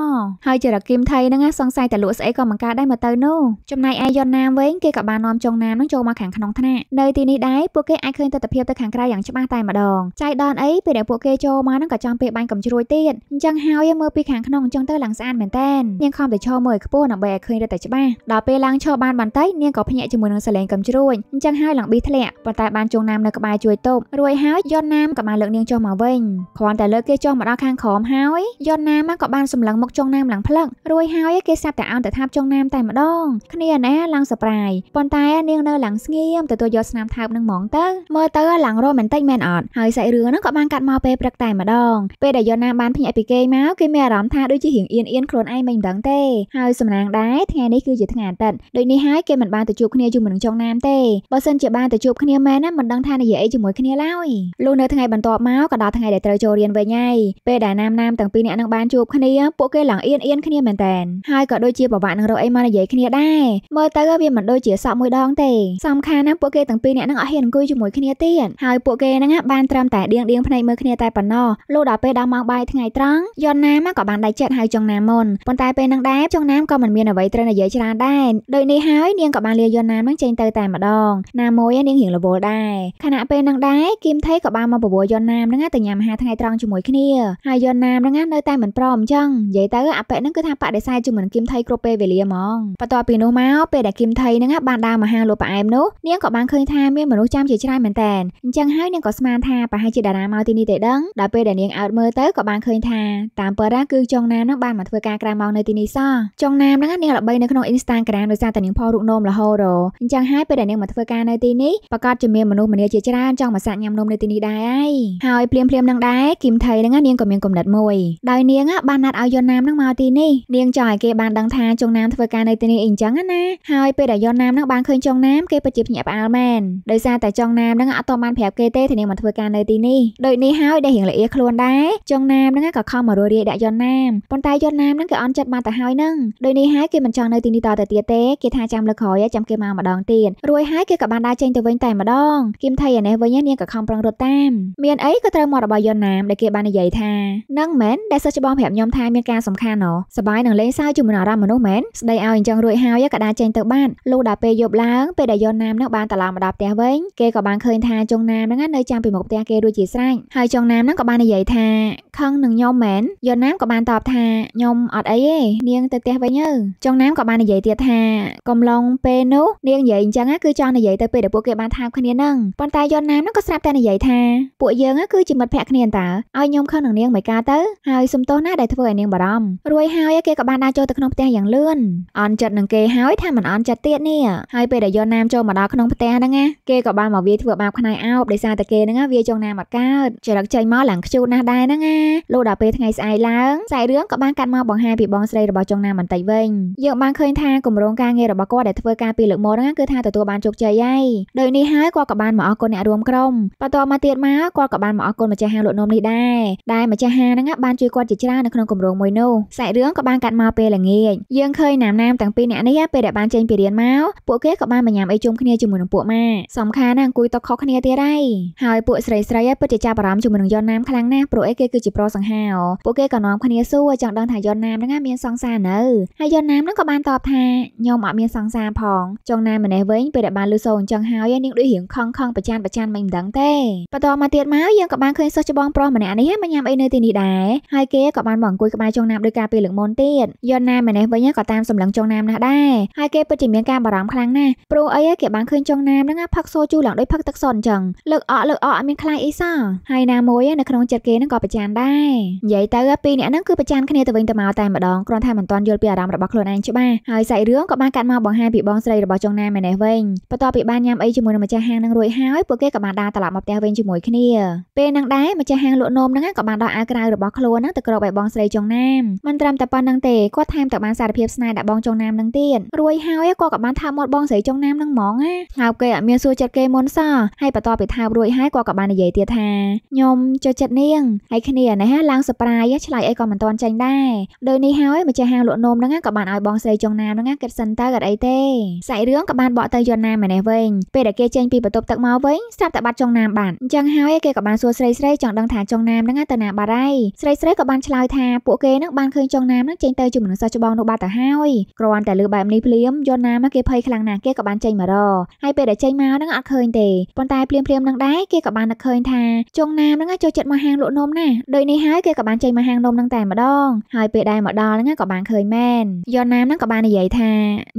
ហើយចរិតគឹមថៃហ្នឹងសង្ស័យតែលក់ស្អីក៏មិនកើតដែរមកទៅនោះចំណែកឯយន់ណាមវិញគេក៏បាននាំចុងណាមហ្នឹងចូលមកខាងក្នុងថ្នាក់នៅទីនេះដែរពួកគេអាចឃើញទស្សនវិជ្ជាទៅខាងក្រៅយ៉ាងច្បាស់តែម្ដងចៃដនអីពេលដែលពួកគេចូលមកហ្នឹងក៏ចង់ពេលបាញ់កំជ្រួយទៀតអញ្ចឹងហើយមើលពីខាងក្នុងអញ្ចឹងទៅឡើងស្អាតមែនតើនាងខំតែឈរមើលឲ្យខ្ពស់ដើម្បីឲ្យឃើញរត់តែច្បាស់ដល់ពេលឡើងឈរបានបន្តិចនាងក៏ភ្ញាក់ជាមួយនឹងសលេងកំជ្រួយអញ្ចឹងហើយឡើងប៊ីធ្លាក់ប៉ុន្តែបានចុងណាមនៅក្បែរជួយទប់រួចហើយយន់ណាមក៏បានលើកនាងចុះមកវិញគ្រាន់តែលើកគេចុះមកដល់ខាងក្រោមហើយយន្តណាមកក៏បានសម្លឹងមុខចុងណាមឡើងផ្លឹករួយហើយគេសាប់តែអោនទៅថាបចុងណាមតែម្ដងគ្នាណាឡើងសប្រាយប៉ុន្តែនាងនៅឡើងស្ងៀមទទួលយកស្នាមថើបនឹងហ្មងទៅមើលទៅឡើងរមមែនតិចមែនអត់ហើយសាច់រឿងហ្នឹងក៏បានកាត់មកពេលព្រឹកតែម្ដងពេលដែលយន្តណាបានភ្ញាក់ពីគេមកគេមានអារម្មណ៍ថាដូចជារៀងអៀនអៀនខ្លួនឯងមិនដឹងទេ ហើយសំណាងដែរថ្ងៃនេះគឺជាថ្ងៃអាទិត្យដូចនេះហើយគេមិនបានទៅជួបគ្នាជាមួយនឹងចុងណាមទេបើសិនជាបានទៅជួបគ្នាមែនណាមិនដឹងថានិយាយអីជាមួយគ្នាឡើយលុះនៅថ្ងៃបន្ទាប់មកក៏ដល់ថ្ងៃដែលត្រូវចូលរៀនវិញហើយពេលដែលណាមណាមទាំងពីរនាក់នឹងបានជួបគ្នា ពួកគេឡើងអៀនអៀនគ្នាមែនតែនហើយក៏ដូចជាប្រវត្តិនឹងរកអីមកនិយាយគ្នាដែរមើលទៅវាមិនដូចជាសក់មួយដងទេសំខាន់ណាពួកគេទាំងពីរនាក់នឹងអត់ហ៊ានអង្គុយជាមួយគ្នាទៀតហើយពួកគេហ្នឹងបានត្រឹមតែដៀងដៀងភ្នែកមើលគ្នាតែប៉ុណ្ណោះលុះដល់ពេលដល់ម៉ោងបាយថ្ងៃត្រង់យន់ណាមក៏បានដៃចិត្តហៅចុងណាមុនប៉ុន្តែពេលនឹងដែរចុងណាមក៏មិនមានអ្វីត្រូវនិយាយច្រើនដែរដូចនេះហើយនាងក៏បានលាយន់ណាមនឹងចេញទៅតែម្ដងណាមួយនាងរៀងរវល់ដែរខណៈពេលនឹងដែរគីមថៃក៏បានមកប្រវយន់ណាមហ្នឹងទៅញ៉ាំអាហារថ្ងៃត្រង់ជាមួយគ្នាហើយយន់ណាមហ្នឹងនៅ តែមិនព្រមអញ្ចឹងនិយាយទៅអាប៉ិហ្នឹងគឺថាបដិសេធជាមួយនឹងគឹមថៃគ្រប់ពេលវេលាហ្មងបន្ទាប់ពីនោះមកពេលដែលគឹមថៃហ្នឹងបានដើរមកហាងលក់ផ្អែមនោះនាងក៏បានឃើញថាមានមនុស្សចាំជាច្រើនមែនតែនអញ្ចឹងហើយនាងក៏ស្មានថាប្រហែលជាតារាមកទីនេះទេដឹងដល់ពេលដែលនាងអើតមើលទៅក៏បានឃើញ ថាតាមពិតណាគឺចុងណាមហ្នឹងបានមកធ្វើការក្រៅម៉ោងនៅទីនេះសោះចុងណាមហ្នឹងនាងល្បីនៅក្នុង Instagram ដោយសារតែនាងផរូបនំរហូតអញ្ចឹងហើយពេលដែលនាងមកធ្វើការនៅទីនេះប្រកាសជាមានមនុស្សម្នាជាច្រើនចង់មកសាកញ៉ាំនំនៅទីនេះដែរឯងហើយភ្លាមភ្លាមនឹងដែរគឹមថៃនឹងនាងក៏មានកំណត់មួយដោយនាងបានណាត់ឲ្យយនណាមនឹងមកទីនេះនាងចង់ឲ្យគេបានដឹងថាចុងណាមធ្វើការនៅទីនេះអីចឹងណាហើយពេលដែលយនណាមនឹងបានឃើញចុងណាមគេពិតជាភ្ញាក់ផ្អើលមែនដោយសារតែចុងណាមនឹងអត់ទាន់បានប្រាប់គេទេថានាងមកធ្វើការនៅទីនេះដូចនេះហើយដែលរៀងលាអៀខ្លួនដែរចុងណាមនឹងក៏ខំមករស់រាយដាក់យនណាមប៉ុន្តែយនណាមនឹងក៏អន់ចិត្តបានទៅហើយនឹងដូចនេះហើយគេមិនចង់នៅទីនេះតទៅទៀតទេគេថាចាំលើក្រោយចាំគេមកម្ដងទៀតរួយហើយគេក៏បានដើរចេញទៅវិញតែម្ដងគឹមថៃឯនេះវិញនាងក៏ខំប្រឹងរត់តាមមានអីក៏ត្រូវមករបស់យនណាមដែលគេបាននិយាយថានឹងមែនដែលសិស្សច្បងប្រាប់ខ្ញុំថាមានការសំខាន់ណោះសបាយនឹងលេងសើចជាមួយអារម្មណ៍មនុស្សមែនស្ដីឲ្យអញ្ចឹងរួចហើយក៏ដាចេញទៅបានលុះដល់ពេលយប់ឡើងពេលដែលយនណាមនឹងបានត្រឡប់មកដល់ផ្ទះវិញគេក៏បានឃើញថាចុងណាមហ្នឹងនៅចាំពីមុខផ្ទះគេរួចជាស្រេចហើយចុងណាមហ្នឹងក៏បាននិយាយថាខឹងនឹងខ្ញុំមែនយនណាមក៏បានតបថាខ្ញុំអត់អីទេនាងទៅផ្ទះវិញទៅចុងណាមក៏បាននិយាយទៀតថាកំឡុងពេលនោះនាងនិយាយអញ្ចឹងគឺចង់និយាយទៅពេលដែលពួកគេបានថាមគ្នានឹងប៉ុន្តែយនណាមហ្នឹងក៏ស្រាប់តែនិយាយថាពួកយើងគឺជាមិត្តភក្តិគ្នាតើឲ្យខ្ញុំខឹងនឹងនាងមិនការទៅហើយសុំទោសណាដែលធ្វើឲ្យនាងបារម្ភរួយហើយគេក៏បានដើរចូលទៅក្នុងផ្ទះយ៉ាងលឿនអន់ចិត្តនឹងគេហើយថាមិនអន់ចិត្តទៀតនេះហើយពេលដែលយកណាមចូលមកដល់ក្នុងផ្ទះហ្នឹងគេក៏បានមកវាធ្វើបាបខ្នែអោបដោយសារតែគេហ្នឹងវាចង់ណាមអត់កើតចរិតចេញមកឡើងខ្ជូតណាស់ដែរហ្នឹងណាលោកដល់ពេលថ្ងៃស្អែកឡើងខ្សែរឿងក៏បានកាត់មកបង្ហាញពីបងស្រីរបស់ចង់ណាមបន្តិចវិញយើងបានឃើញថាគម្រោងការងាររបស់គាត់ដែលធ្វើការពីលើកមកហ្នឹងគឺថាទទួលបានជោគជ័យហើយដោយនេះហើយគាត់ក៏បានមកអរគុណអ្នករួមក្រុមបន្ទាប់មកទៀតមកគាត់ក៏បានមកអរគុណម្ចាស់ហាងលក់នំនេះដែរដែលម្ចាស់ហាងហ្នឹងបានជួយគាត់ជាច្រើននៅក្នុងគម្រោងមួយនោះសាច់រឿងក៏បានកាត់មកពេលល្ងាចយើងឃើញណាមណាមទាំងពីរនាក់នេះពេលដែលបានចេញពីរៀនមកពួកគេក៏បានបញ្ញាមអីជុំគ្នាជាមួយនឹងពួកម៉ាសំខាន់ណាស់អង្គុយតុកខុសគ្នាទៀតហើយហើយពួកស្រីស្រីពិតជាចាប់អារម្មណ៍ជាមួយនឹងយ៉នណាមខ្លាំងណាស់ព្រោះអីគេគឺជាប្រុសសង្ហាពួកគេក៏នាំគ្នាសួរចង់ដឹងថាយ៉នណាមហ្នឹងមានសង្សារនៅហើយយ៉នណាមហ្នឹងក៏បានតបថាខ្ញុំអត់មានសង្សារផងចុងណាម្នាក់វិញពេលដែលបានលឺសូរអញ្ចឹងហើយនាងដូចរៀងខឹងខឹងប្រច័នប្រច័នមិនដឹងទេបន្តមកទៀតទៀតមកយើងក៏បានឃើញសិស្សច្បងប្រុសម្នាក់នេះមកញ៉ាំអីនៅទីនេះដែរហើយគេក៏បានមកអង្គុយក្បែរចុងណាមដោយការពេលលើកមុនទៀតយន់ណាមម្នេះវិញក៏តាមសម្លឹងចុងណាមណាស់ដែរហើយគេពិតជាមានការបារម្ភខ្លាំងណាស់ព្រោះអីគេបានឃើញចុងណាមហ្នឹងផឹកសូជូឡើងដោយផឹកទឹកសុនអញ្ចឹងលើកអកលើកអកអត់មានខ្លាចអីសោះហើយណាមួយនៅក្នុងចិត្តគេហ្នឹងក៏ប្រច័នដែរនិយាយទៅពីរនាក់ហ្នឹងគឺប្រច័នគ្នាទៅវិញទៅមកតែម្ដងគ្រាន់តែមិនទាន់យល់ពីអារម្មណ៍របស់ខ្លួនឯងច្បាស់ហើយសាច់រឿងក៏បានកាត់មកបង្ហាញពីបងស្រីរបស់ចុងណាមម្នេះវិញបន្ទាប់ពីបានញ៉ាំអីជាមួយនឹងម្ចាស់ហាងហ្នឹងរួចហើយពួកគេក៏បានដើរត្រឡប់មកផ្ទះវិញជាមួយគ្នាពេលនឹងដែរម្ចាស់ហាង លក់នំហ្នឹងក៏បានដកអាវក្រៅរបស់ខ្លួនហ្នឹងទៅគ្របឲ្យបងស្រីចុងណាមមិនត្រឹមតែប៉ុណ្្នឹងទេគាត់ថែមទាំងបានសារភាពស្នេហ៍ដាក់បងចុងណាមហ្នឹងទៀតរួយហើយគាត់ក៏បានថាមាត់បងស្រីចុងណាមហ្នឹងហ្មងណាថើបគេអត់មានសួរចិត្តគេមុនសោះហើយបន្ទាប់ពីថើបរួយហើយគាត់ក៏បាននិយាយទៀតថាខ្ញុំចូលចិត្តនាងហើយគ្នាណាស់ឡើងសប្រាយឆ្លើយអីក៏មិនទាន់ចាញ់ដែរដោយនេះហើយម្ចាស់ហាងលក់នំហ្នឹងក៏បានឲ្យបងស្រីចុងណាមហ្នឹងគិតសិនទៅអត់អីទេសាច់រឿងក៏បានបកទៅយន់ណាមម្នាក់វិញពេលដែលគេចេញពីបន្ទប់ទឹកមកវិញស្រាប់តែបាត់ចុងណាមបាត់អញ្ចឹងហើយគេក៏បានសួរស្រីស្រីចង់ដឹងថាចុងណាមហ្នឹងទៅណាបារៃស្រីស្រីក៏បានឆ្លើយថាពួកគេហ្នឹងបានឃើញចុងណាមហ្នឹងចេញទៅជាមួយនឹងសិស្សច្បងនោះបាត់ទៅហើយគ្រាន់តែលើបែបនេះភ្លាមយន់ណាមគេភ័យខ្លាំងណាស់គេក៏បានចេញមករកហើយពេលដែលចេញមកហ្នឹងអត់ឃើញទេប៉ុន្តែភ្លាមភ្លាមហ្នឹងដែរគេក៏បាននឹកឃើញថាចុងណាមហ្នឹងចូលចិត្តមកហាងលក់នំណាដូចនេះហើយគេក៏បានចេញមកហាងនំហ្នឹងតែម្ដងហើយពេលដែលមកដល់ហ្នឹងក៏បានឃើញមែនយន់ណាមហ្នឹងក៏បាននិយាយថា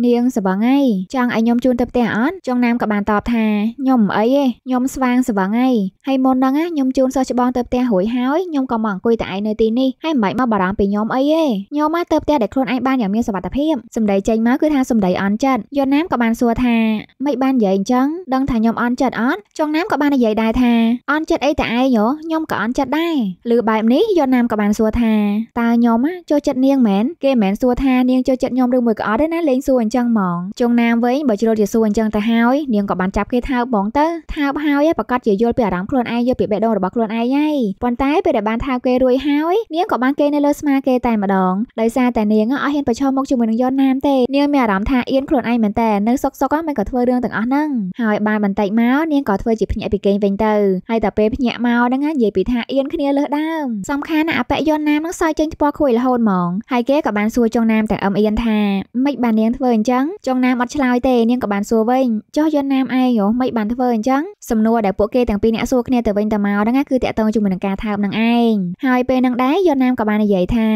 នាងសបងអីចង់ឲ្យខ្ញុំជូនទៅផ្ទះអត់ចុងណាមក៏បានតបថាខ្ញុំមិនអីទេខ្ញុំស្វាងសបងអីហើយមមុនហ្នឹងណាខ្ញុំជូនសិស្សច្បងទៅផ្ទះរួចហើយខ្ញុំក៏មកអង្គុយតែឯងនៅទីនេះហើយមិនបាច់មកបារម្ភពីខ្ញុំអីទេខ្ញុំមកទៅផ្ទះដែលខ្លួនឯងបានយ៉ាងមានសុវត្ថិភាពសម្ដីចេញមកគឺថាសម្ដីអន់ចិត្តយន់ណាមក៏បានសួរថាមិនបាននិយាយអញ្ចឹងដឹងថាខ្ញុំអន់ចិត្តអត់ចុងណាមក៏បាននិយាយដែរថាអន់ចិត្តអីតែឯងហ៎ខ្ញុំក៏អន់ចិត្តដែរឬបែបនេះយន់ណាមក៏បានសួរថាតើខ្ញុំចូលចិត្តនាងមែនគេមិនមែនសួរថានាងចូលចិត្តខ្ញុំឬមួយក៏អត់ទេណាលេងសួរអញ្ចឹងហ្មងចុងណាមវិញបើជ្រុលជាសួរអញ្ចឹងទៅហើយនាងក៏បានចាប់គេថើបហ្មងទៅថើបហើយប្រកាសជាយល់ពីអារម្មណ៍ខ្លួនឯងងយកពីបេះដូងរបស់ខ្លួនឯងហើយប៉ុន្តែពេលដែលបានថាគេរួយហើយនាងក៏បានគេនៅលើស្មាគេតែម្ដងដោយសារតែនាងអត់ហ៊ានប្រឈមមុខជាមួយនឹងយនណាមទេនាងមានអារម្មណ៍ថាអៀនខ្លួនឯងមែនតើនៅសុកសុកមិនក៏ធ្វើរឿងទាំងអស់ហ្នឹងហើយបានបន្តិចមកនាងក៏ធ្វើជាភ្ញាក់ពីគេងវិញទៅហើយតែពេលភ្ញាក់មកហ្នឹងនិយាយពីថាអៀនគ្នាលើសដើមសំខាន់ណាអបិយនណាមហ្នឹងសើចចេញថ្ពាល់ខួយរហូតហ្មងហើយគេក៏បានសួរចុងណាមទាំងអឹមអៀនថាមិនបាននាងធ្វើអញ្ចឹងចុងណាមអត់ឆ្លើយទេនាងក៏បានសួរវិញចុះយនណាមឯងហ៎មិនបានធ្វើអញ្ចឹងសំណួរដែលពួកគេទាំងពីរអ្នកសួរគ្នាទៅវិញទៅមកហ្នឹងគឺតាក់ទងជាមួយនឹងការថើបនឹងឯងហើយពេលហ្នឹងដែរយន់ណាមក៏បាននិយាយថា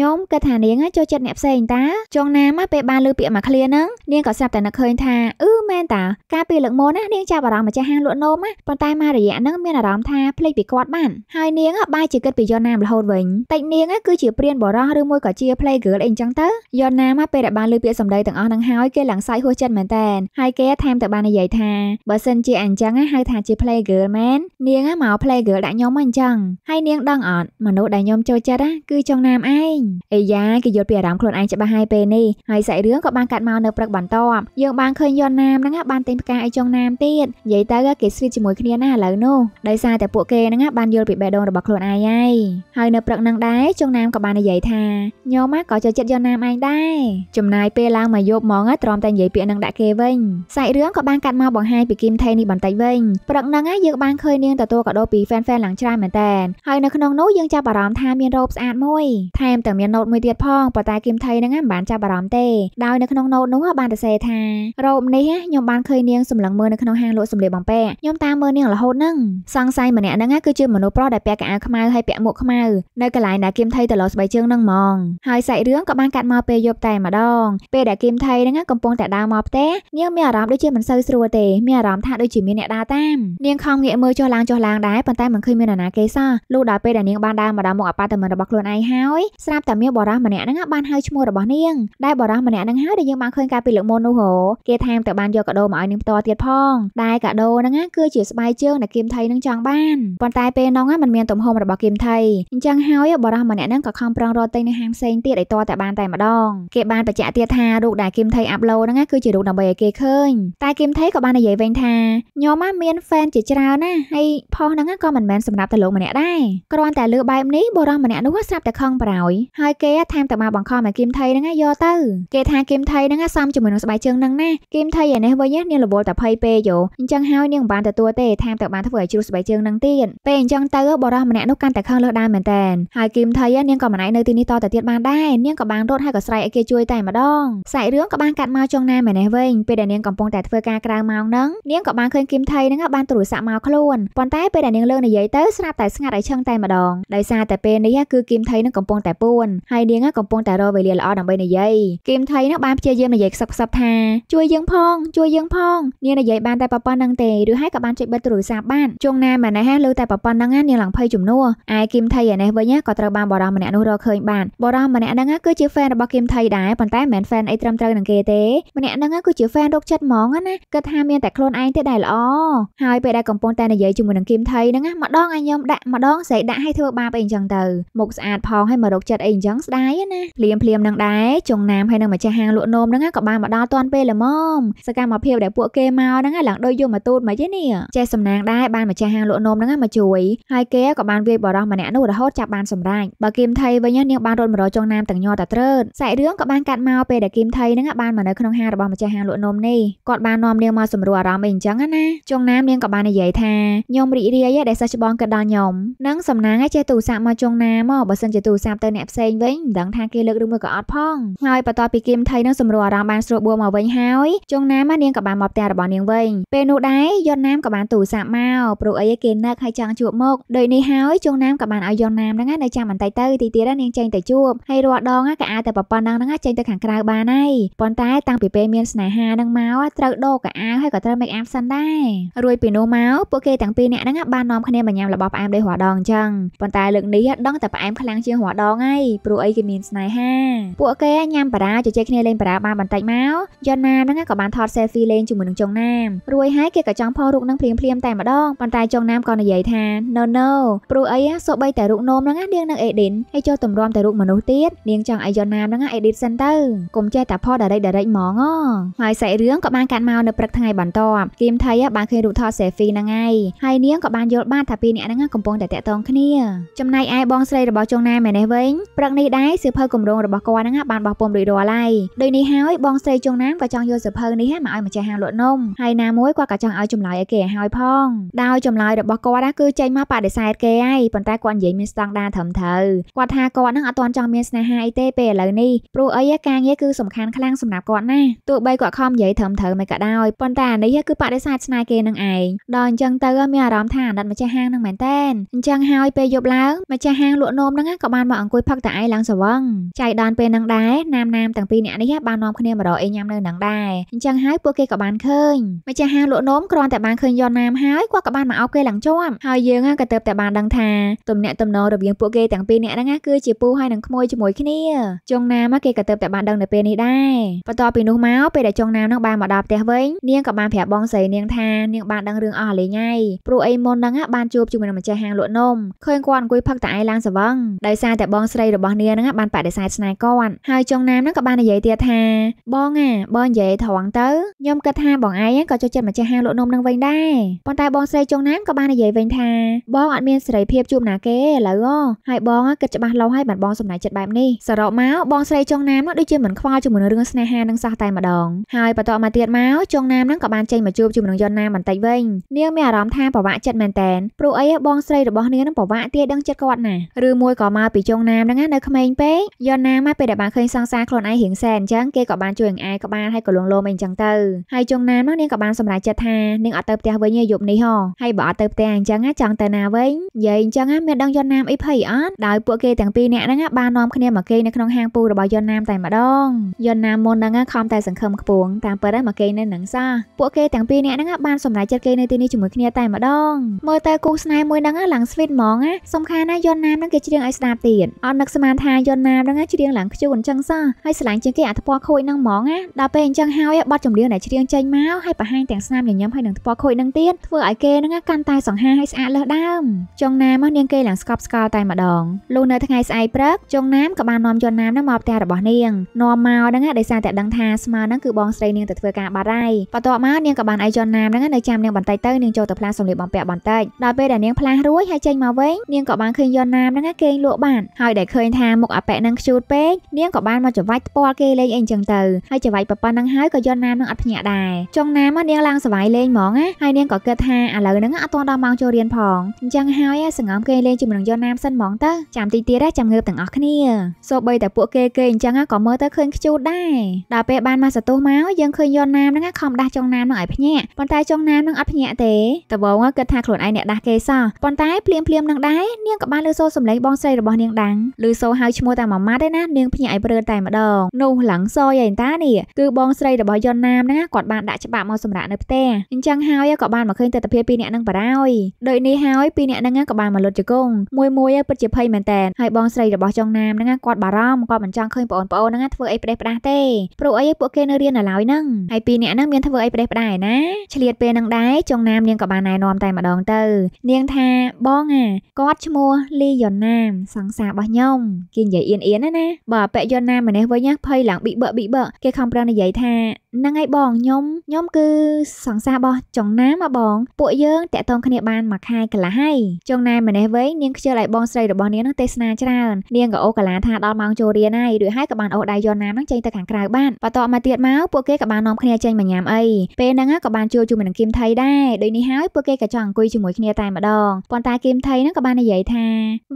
ញោមគិតថានាងចូលចិត្តអ្នកផ្សេងតាចុងណាមពេលបានលើពាក្យមកឃ្លាហ្នឹងនាងក៏ស្រាប់តែនឹកឃើញថាអឺមែនតាការពីលើកមុនណានាងចាប់អារម្មណ៍ម្ចាស់ហាងលក់នំណាប៉ុន្តែមករយៈហ្នឹងមានអារម្មណ៍ថាភ្លេចពីគាត់បានហើយនាងបាយជាគិតពីយន់ណាមរហូតវិញតិចនាងគឺជាព្រានបរោះឬមួយក៏ជា play girl អីចឹងទៅយន់ណាមពេលដែលបានលើពាក្យសម្ដីទាំងអស់ហ្នឹងហើយគេឡើងសើចហួសចិត្តមែនតើហើយគេថែមទៅបាននិយាយថាបើសិនជាអញ្ចឹងហៅថាជា play girl មែននានាងមក playgirl ដាក់ខ្ញុំមកអញ្ចឹងហើយនាងដឹងអត់មនុស្សដែលខ្ញុំចូលចិត្តគឺចុងណាមឯងអាយ៉ាគេយល់ពីអារម្មណ៍ខ្លួនឯងច្បាស់ហើយពេលនេះហើយសាច់រឿងក៏បានកាត់មកនៅព្រឹកបន្ទាប់យើងបានឃើញយន់ណាមហ្នឹងបានទិញផ្កាអីចុងណាមទៀតនិយាយទៅគេស្វីតជាមួយគ្នាណាឥឡូវនោះដោយសារតែពួកគេហ្នឹងបានយល់ពីបេះដូងរបស់ខ្លួនឯងហើយហើយនៅព្រឹកហ្នឹងដែរចុងណាមក៏បាននិយាយថាខ្ញុំក៏ចូលចិត្តយន់ណាមឯងដែរចំណាយពេលឡើងមកយប់ហ្មងត្រឹមតែនិយាយពាក្យហ្នឹងដាក់គេវិញសាច់រឿងក៏បានកាត់មកបង្ហាញពីគីមថេនេះបន្តិចវិញព្រឹកហ្នឹងយើងបានឃើញនាងទទួលកាដូពី fan fan ឡើងច្រើនមែនតើហើយនៅក្នុងនោះយើងចាប់អារម្មណ៍ថាមានរ៉ូបស្អាតមួយថែមទាំងមានណូតមួយទៀតផងប៉ុន្តែគឹមថៃហ្នឹងមិនបានចាប់អារម្មណ៍ទេដោយនៅក្នុងណូតនោះបានតែសេថារ៉ូបនេះខ្ញុំបានឃើញនាងសម្លឹងមើលនៅក្នុងហាងលក់សម្លៀកបំពាក់ខ្ញុំតាមមើលនាងរហូតហ្នឹងសង្ស័យម្នាក់ហ្នឹងគឺជាមនុស្សប្រុសដែលពាក់កៅអៅខ្មៅហើយពាក់មួកខ្មៅនៅកន្លែងដែលគឹមថៃទៅលោស្បែកជើងហ្នឹងហ្មងហើយសាច់រឿងក៏បានកាត់មកពេលយប់តែម្ដងពេលដែលគឹមថៃហ្នឹងកំពុងតែដើរមកផ្ទះនាងមានអារម្មណ៍ដូចជាមិនសូវស្រួលទេមានអារម្មណ៍ថាដូចជាមានអ្នកដើរតាមនាងខំងាកមើលចុះឡើងចចុះឡើងដែរប៉ុន្តែមិនឃើញមាននរណាគេសោះលុះដល់ពេលដែលនាងបានដើរមកដល់មុខអប៉ាតឺមិនរបស់ខ្លួនឯងហើយស្រាប់តែមានបរិះម្នាក់ហ្នឹងបានហៅឈ្មោះរបស់នាងដែលបរិះម្នាក់ហ្នឹងហើយដែលយើងបានឃើញកាលពីលើកមុននោះហ៎គេថែមទៅបានយកកាដូមកឲ្យនាងផ្ទាល់ទៀតផងដែលកាដូហ្នឹងគឺជាស្បែកជើងដែលគឹមថៃនឹងចង់បានប៉ុន្តែពេលនោះមិនមានទំហំរបស់គឹមថៃអញ្ចឹងហើយបរិះម្នាក់ហ្នឹងក៏ខំប្រឹងរត់ទៅនៅហាងផ្សេងទៀតឲ្យតតែបានតែម្ដងគេបានបញ្ជាក់ទៀតថារូបដែលគឹមថៃអាប់ឡូហ្នឹងគឺជារូបដើម្បីឲ្យគេឃើញតែគឹមថៃក៏បាននិយាយវិញថាខ្ញុំមាន fan ជាច្រើនណាស់ហើយផុសហ្នឹងក៏មិនមែនសម្រាប់តែលោកម្នាក់ដែរគ្រាន់តែលើបែបនេះបុរសម្នាក់នោះស្រាប់តែខឹងប្រោយហើយគេថែមតែមកបង្ខំឲ្យគឹមថៃហ្នឹងយកទៅគេថាគឹមថៃហ្នឹងសំជាមួយនឹងស្បែកជើងហ្នឹងណាគឹមថៃឯនេះវិញនាងរវល់តែភ័យពេកយោអញ្ចឹងហើយនាងមិនបានទទួលទេថែមតែបានធ្វើឲ្យជ្រុះស្បែកជើងហ្នឹងទៀតពេលអញ្ចឹងទៅបុរសម្នាក់នោះកាន់តែខឹងលើសដែរមែនតើហើយគឹមថៃនាងក៏មិនឯនៅទីនេះតទៅទៀតបានដែរនាងក៏បានរត់ហើយក៏ស្រែកឲ្យគេជួយតែម្ដងសាច់រឿងក៏បានកាត់មកចុងណាមែននេះវិញពេលដែលនាងកំពុងតែធ្វើការក្រៅម៉ោងហ្នឹងនាងក៏បានឃើញគឹមថៃហ្នឹងបានទូរស័ព្ទមកខ្លួនប៉ុន្តែតែពេលដែលនាងលើងនិយាយទៅស្រាប់តែស្ងាត់ហើយឈឹងតែម្ដងដោយសារតែពេលនេះគឺគីមថៃនឹងកំពុងតែពួនហើយនាងកំពុងតែរកវេលាល្អដើម្បីនិយាយគីមថៃនឹងបានព្យាយាមនិយាយខ្សឹបខ្សឹបថាជួយយើងផងជួយយើងផង នាងនិយាយបានតែប៉ុណ្្នឹងទេឬហើយក៏បានជួយបិទទូរស័ព្ទបានជុងណាម៉ែណេះលើតែប៉ុណ្្នឹងនាងឡើងភ័យជំនួសឯគីមថៃឯនេះវិញក៏ត្រូវបានបរោះម្នាក់នោះរកឃើញបានបរោះម្នាក់ហ្នឹងគឺជា fan របស់គីមថៃដែរប៉ុន្តែមិនមែន fan អីត្រឹមត្រូវនឹងគេទេម្នាក់ហ្នឹងគឺជា fan រោគចិត្តហ្មងណាគិតថាមានតែខ្លួនឯងទេដែលល្អហើយពេលដែលកំពុងតែនិយាយជាមួយនឹងនឹងគីមថៃហ្នឹងណាម្ដងឲ្យខ្ញុំដាក់ម្ដងស្រីដាក់ឲ្យធ្វើបាបអីអញ្ចឹងទៅមុខស្អាតផងឲ្យមករកចិត្តអីអញ្ចឹងស្ដាយណាភ្លាមភ្លាមនឹងដែរចុងណាមឲ្យនឹងម្ចាស់ហាងលក់នំហ្នឹងក៏បានមកដល់ទាន់ពេលល្មមសកម្មភាពដែលពួកគេមកហ្នឹងឡើងដូចយកមកទូតមកទេនេះចេះសំណាងដែរបានម្ចាស់ហាងលក់នំហ្នឹងមកជួយហើយគេក៏បានវាយបរោះម្នាក់នោះរហូតចាប់បានសម្រេចបើគីមថៃវិញនាងបានរត់មករកចុងណាមទាំងញ័រតាត្រើតសាច់រឿងក៏បានកាត់មកពេលដែលគីមថៃហ្នឹងបានមកនៅក្នុងហាងរបស់ម្ចាស់ហាងលក់នំនេះគាត់បាននាំនាងមកសម្រួលអារម្មណ៍អីអញ្ចឹងណាចុងណាមនាងក៏បាននិយាយថាខ្ញុំរីករាយដែលសិស្សច្បងគិតដល់ខ្ញុំនិងសំណាងឲ្យចេះទូរស័ព្ទមកចុងណាមកបើសិនជាទូរស័ព្ទទៅអ្នកផ្សេងវិញមិនដឹងថាគេលើកឬមួយក៏អត់ផងហើយបន្ទាប់ពីគីមថៃនឹងសម្រួលអារម្មណ៍បានស្រួលបួមកវិញហើយចុងណាមកនាងក៏បានមកផ្ទះរបស់នាងវិញពេលនោះដែរយន់ណាមក៏បានទូរស័ព្ទមកព្រោះអីគេនឹកហើយចង់ជួបមកដូចនេះហើយចុងណាមក៏បានឲ្យយន់ណាមហ្នឹងនៅចាំបន្តិចទៅទីទៀតនាងចេញទៅជួបហើយរាល់ដងក៏អាចតែប្រប៉ុណ្ណឹងហ្នឹងចេញទៅខាងក្រៅបានហើយប៉ុន្តែតាំងពីពេលមានស្នេហាហ្នឹងមកត្រូវដោកអាវហើយក៏ត្រូវ make up សិនដែររួចពីនោះមកពួកគេទាំងពីរនាក់ហ្នឹងបាននាំគ្នាមកញ៉ាំរបស់ផ្អែមដោយរាល់ដងអញ្ចឹងប៉ុន្តែលើកនេះដឹងតែផ្អែមខ្លាំងជាងរាល់ដងហើយព្រោះអីគេមានស្នេហាពួកគេញ៉ាំបារាជជែកគ្នាលេងបារាបានបន្តិចមកយ៉នណាហ្នឹងក៏បានថត selfie លេងជាមួយនឹងចុងណាមរួយហើយគេក៏ចង់ផុសរូបហ្នឹងភ្លាមភ្លាមតែម្ដងប៉ុន្តែចុងណាមក៏និយាយថា no no ព្រោះអីសូម្បីតែរូបនោមហ្នឹងនាងនឹង edit ហើយចូលតម្រាំតែរូបមនុស្សទៀតនាងចង់ឲ្យយ៉នណាមហ្នឹង edit សិនទៅកុំចេះតែផុស direct direct ហ្មងហើយសាច់រឿងក៏បានកាត់មកនៅព្រឹកថ្ងៃបន្ទាប់គីមថៃបានឃើញរូបថត selfie ហ្នឹងហើយហើយនាងក៏បានយល់បានថាពីរនាក់ហ្នឹងកំពុងតែតាក់ទងគ្នាចំណែកឯបងស្រីរបស់ចុងណាម៉ែនេះវិញព្រឹកនេះដែរសៀវភៅគម្រោងរបស់គាត់ហ្នឹងបានបោះពុំរួចរាល់ហើយដូចនេះហើយ បងស្រីចុងណាមក៏ចង់យកសៀវភៅនេះមកឲ្យម្ចាស់ហាងលក់នំហើយណាមួយគាត់ក៏ចង់ឲ្យចម្លើយឲ្យគេឲ្យផងដោយចម្លើយរបស់គាត់គឺចេញមកបដិសេធគេហើយប៉ុន្តែគាត់និយាយមានស្តង់ដារត្រឹមត្រូវគាត់ថាគាត់ហ្នឹងអត់ទាន់ចង់មានស្នេហាអីទេពេលឥឡូវនេះព្រោះអីការងារគឺសំខាន់ខ្លាំងសម្រាប់គាត់ណាទោះបីគាត់ខំនិយាយត្រឹមត្រូវមិនក៏ដោយប៉ុន្តែអានេះគឺបដិសេធស្នេហ៍គេនឹងឯងដល់អញ្ចឹងទៅមានអារម្មណ៍ថាអាណិតម្ចាស់ហាងនឹងមែនតែនអញ្ចឹងហើយពេលយប់ឡើងម្ចាស់ហាងលក់នំហ្នឹងក៏បានមកអង្គុយផឹកតែឯងឡើងសវឹងចៃដនពេលហ្នឹងដែរណាមណាមទាំងពីរអ្នកនេះបាននាំគ្នាមករកអីញ៉ាំនៅនឹងដែរអញ្ចឹងហើយពួកគេក៏បានឃើញម្ចាស់ហាងលក់នំគ្រាន់តែបានឃើញយន់ណាមហើយគាត់ក៏បានមកអោបគេឡើងជាប់ហើយយើងក៏ទៅតែបានដឹងថាទំនាក់ទំនងរវាងពួកគេទាំងពីរអ្នកហ្នឹងគឺជាពូហើយនឹងក្មួយជាមួយគ្នាចុងណាមគេក៏ទៅតែបានដឹងនៅពេលនេះដែរបន្ទាប់ពីនោះមកពេលដែលចុងណាមនឹងបានមកដល់ផ្ទះវិញនាងក៏បានប្រាប់បងស្រីនាងថានាងបានដឹងរឿងអស់លេងហើយព្រោះអីមុនហ្នឹងបានជួបជាមួយនឹងម្ចាស់ហាងលក់នំឃើញគាត់អង្គុយផឹកតែឯឡើងសវឹងដោយសារតែបងស្រីរបស់នាងហ្នឹងបានបដិសេធស្នេហ៍គាត់ហើយចុងណាមហ្នឹងក៏បាននិយាយទៀតថាបងអាបងនិយាយត្រង់ទៅខ្ញុំគិតថាបងឯងក៏ចូលចិត្តម្ចាស់ហាងលក់នំនឹងវិញដែរប៉ុន្តែបងស្រីចុងណាមក៏បាននិយាយវិញថាបងអត់មានសេរីភាពជួបណាគេឥឡូវហើយបងគិតច្បាស់លាស់ហើយបានបងសម្ដែងចិត្តបែបនេះសរុបមកបងស្រីចុងណាមនោះដូចជាមិនខ្វល់ជាមួយនឹងរឿងស្នេហានឹងសោះតែម្ដងហើយបន្តមកទៀតមកចុងណាមហ្នឹងក៏បានចេញមកជួបជាមួយនឹងយ៉នណាមបន្តិចវិញនាងមានអារម្មណ៍ថាប្រវវាក់ចិត្តមែនតែនព្រោះអីបងស្រីរបស់នាងនឹងប្រវាក់ទាយដឹងចិត្តគាត់ណាឬមួយក៏មកពីចុងណាមហ្នឹងណានៅក្មេងពេកយកណាមកពេលដែលបានឃើញសង្សារខ្លួនឯងរៀងសែនអញ្ចឹងគេក៏បានជួយអង្អាយក្បាលហើយក៏លងលោមអីអញ្ចឹងទៅហើយចុងណាមនោះនាងក៏បានសម្រេចចិត្តថានាងអត់ទៅផ្ទះវិញទេយប់នេះហ៎ហើយបើអត់ទៅផ្ទះអញ្ចឹងចង់ទៅណាវិញនិយាយអញ្ចឹងមានដឹងយកណាមអីភ័យអត់ដោយពួកគេទាំងពីរនាក់ហ្នឹងបាននាំគ្នាមកគេនៅក្នុងហាងពូរបស់យនណាមតែម្ដងយនណាមមុនហ្នឹងខំតែសង្ឃឹមខ្ពងតាមពិតមកគេនៅនឹងសោះពួកគេទាំងពីរនាក់ហ្នឹងបានសម្រេចចិត្តគេនៅទីនេះជាមួយគ្នាតែម្ដងងមើលតែគូស្នេហ៍មួយហ្នឹងឡើងស្វីតហ្មងណាសំខាន់ណាយន់ណាមហ្នឹងគេច្រៀងឲ្យស្ដាប់ទៀតអត់នឹកស្មានថាយន់ណាមហ្នឹងច្រៀងឡើងខ្ជូរអញ្ចឹងសោះហើយស្លាញ់ជាងគេអាថ្ពាល់ខូចហ្នឹងហ្មងណាដល់ពេលអញ្ចឹងហើយបទចម្រៀងដែលច្រៀងចេញមកហើយបង្ហាញទាំងស្នាមញញឹមហើយនឹងថ្ពាល់ខូចហ្នឹងទៀតធ្វើឲ្យគេហ្នឹងកាន់តែសង្ហាហើយស្អាតលើសដើមចុងណាមនាងគេឡើងស្កប់ស្កល់តែម្ដងលុះនៅថ្ងៃស្អែកព្រឹកចុងណាមក៏បាននាំយន់ណាមហ្នឹងមកផ្ទះរបស់នាងនាំមកហ្នឹងដោយសារតែដឹងថាស្មើហ្នឹងគឺបងស្រីនាងទៅធ្វើការបាត់ហើយបន្ទាប់មកនាងក៏បានឲ្យយន់ណាមហ្នឹងនៅចាំនាងបន្តិចទៅនាងចូលទៅផ្លាស់សម្លៀកបំពាក់បន្តិចដល់ពេលដែលនាងផ្លាស់រួចហើយចេញមកវិញនាងក៏បានឃើញយន្តណាមហ្នឹងគេងលក់បានហើយដែលឃើញថាមុខអាប៉ែនឹងខ្ជូតពេកនាងក៏បានមកចង្វាច់ផ្ពាល់គេលេងអីចឹងទៅហើយចង្វាច់ប៉ុណ្ណឹងហើយក៏យន្តណាមនឹងអត់ភ្ញាក់ដែរចុងណាមនាងឡើងសវាយលេងហ្មងណាហើយនាងក៏គិតថាឥឡូវហ្នឹងអត់ទាន់ដល់ម៉ោងចូលរៀនផងអញ្ចឹងហើយសង្ងំគេលេងជាមួយនឹងយន្តណាមសិនហ្មងទៅចាំតិចទៀតចាំងើបទាំងអស់គ្នាសូម្បីតែពួកគេគេអញ្ចឹងក៏មើលទៅឃើញខ្ជូតដែរដល់ពេលបានមកសតុះមកយើងឃើញយន្តណាមហ្នឹងខំដាស់ចុងណាមនឹងឲ្យភ្ញាក់ប៉ុន្តែចុងណាមនឹងអត់ភ្ញាក់ទេដំបូងគេគិតថាខ្លួនឯងអ្នកដាស់គេសោះប៉ុន្តែភ្លាមភ្លាមនឹងដែរនាងក៏បានលើសូរសម្លេងបងស្រីរបស់នាងដាំងឬសូរហៅឈ្មោះតាមមួយម៉ាត់ទេណានាងភ្ញាក់ឲ្យព្រឿនតែម្ដងនោះឡើងសយឯតានេះគឺបងស្រីរបស់យនណាមណាគាត់បានដាក់ច្បាប់មកសម្រាប់នៅផ្ទះអញ្ចឹងហើយក៏បានមកឃើញទស្សនវិជ្ជាពីរអ្នកនឹងបារោយដូចនេះហើយពីរអ្នកនឹងក៏បានមកលុតជង្គង់មួយមួយពិតជាភ័យមែនតើហើយបងស្រីរបស់ចុងណាមហ្នឹងគាត់បារម្ភគាត់មិនចង់ឃើញបងប្អូនហ្នឹងធ្វើអីផ្ដេសផ្ដាសទេព្រោះអីពួកគេនៅរៀននៅឡើយហ្នឹងហើយពីរអ្នកហ្នឹងមានធ្វើអីផ្ដេសផ្ដាសឯណាឆ្លៀតពេលនឹងដែរចុងណាមនាងក៏បានណែនាំតែម្ដងទៅនាងថាបងអាគាត់ឈ្មោះលីយ៉នណាមសង្សាររបស់ខ្ញុំគេនិយាយអៀនអៀនណាបើអពយនណាមម្នាក់វិញភ័យឡើងប៊ីបឹកប៊ីបឹកគេខំប្រឹងនិយាយថាហ្នឹងហើយបងខ្ញុំខ្ញុំគឺសង្សាររបស់ចុងណាមបងពួកយើងតាក់ទងគ្នាបានមួយខែកន្លះហើយចុងណាមម្នាក់វិញនាងខ្ជិលឲ្យបងស្រីរបស់នាងនឹងទេសនាច្រើននាងក៏អូកាឡាថាដល់ម៉ោងចូលរៀនហើយរួចហើយក៏បានអូសដៃយកណាមនឹងចេញទៅខាងក្រៅបានបន្ទាប់មកទៀតមកពួកគេក៏បាននាំគ្នាចេញមកញ៉ាំអីពេលហ្នឹងក៏បានជួលជាមួយនឹងគឹមថៃដែរដូចនេះហើយពួកគេក៏ចង់អង្គុយជាមួយគ្នាតែម្ដងប៉ុន្តែគឹមថៃហ្នឹងក៏បាននិយាយថា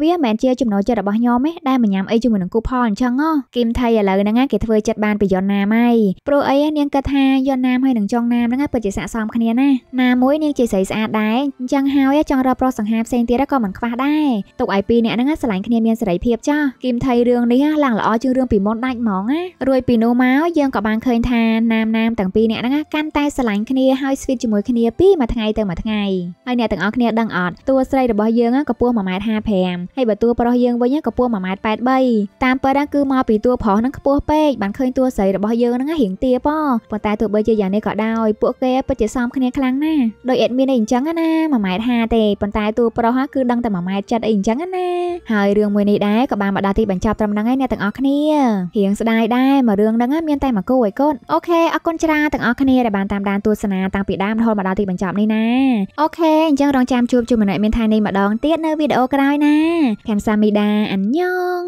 វាមិនមែនជាចំណូលចិត្តរបស់ខ្ញុំទេដែលមិនញ៉ាំអីជាមួយនឹងគូផលអញ្ចឹងហ៎គឹមថៃឥឡូវហ្នឹងគេធ្វើចិត្តបានពីយនណាមហើយព្រោះអីនាងគិតថាយនណាមហើយនឹងចុងណាមហ្នឹងពិតជាស័កសមគ្នាណាស់ណាមួយនាងជាស្រីស្អាតដែរអញ្ចឹងហើយចង់រកប្រុសសង្ហាផ្សេងទៀតក៏មិនខ្វះដែរទុកឲ្យពីរនាក់ហ្នឹងស្រឡាញ់គ្នាមានសេរីភាពចាស់គឹមថៃរឿងនេះឡើងល្អជាងរឿងពីមុនដាច់ហ្មងណារួយពីនោះមកយើងក៏បានឃើញថាណាមណាមទាំងពីរនាក់ហ្នឹងកាន់តែស្រឡាញ់គ្នាហើយស្វីតជាមួយគ្នាពីមួយថ្ងៃទៅមួយថ្ងៃហើយអ្នកទាំងអស់គ្នាដឹងអត់តួស្រីរបស់យើងកម្ពស់1.55ម៉ែត្រហើយបើតួប្រុសយើងវិញកម្ពស់1.83ម៉ែត្រតាមពិតគឺមកពីតួប្រុសនឹងខ្ពស់ពេកបានឃើញតួស្រីរបស់យើងនឹងរៀងទាបប៉ុន្តែទោះបីជាយ៉ាងនេះក៏ដោយពួកគេពិតជាសមគ្នាខ្លាំងណាស់ដោយអេតមានអីអញ្ចឹងណា1.50ម៉ែត្រទេប៉ុន្តែតួប្រុសគឺដឹងតែ1.70ម៉ែត្រអីអញ្ចឹងណាហើយរឿងមួយនេះដែរក៏បានមកដល់ទីបញ្ចប់ត្រឹមហ្នឹងហើយអ្នកទាំងអស់គ្នារៀងស្ដាយដែរមករឿងហ្នឹងមានតែមកគូឲ្យកូនអូខេអរគុណច្រើនទាំងអស់គ្នាដែលបានតាមដានទស្សនាតាំងពីដើមរហូតមកដល់ទីបញ្ចប់នេះណាអូខេអញ្ចឹងរងចាំជួបជាមួយអ្នកមានថានេះម្ដងទៀតនៅវីដេអូក្រោយណាខាំសាមីដាអញ្ញង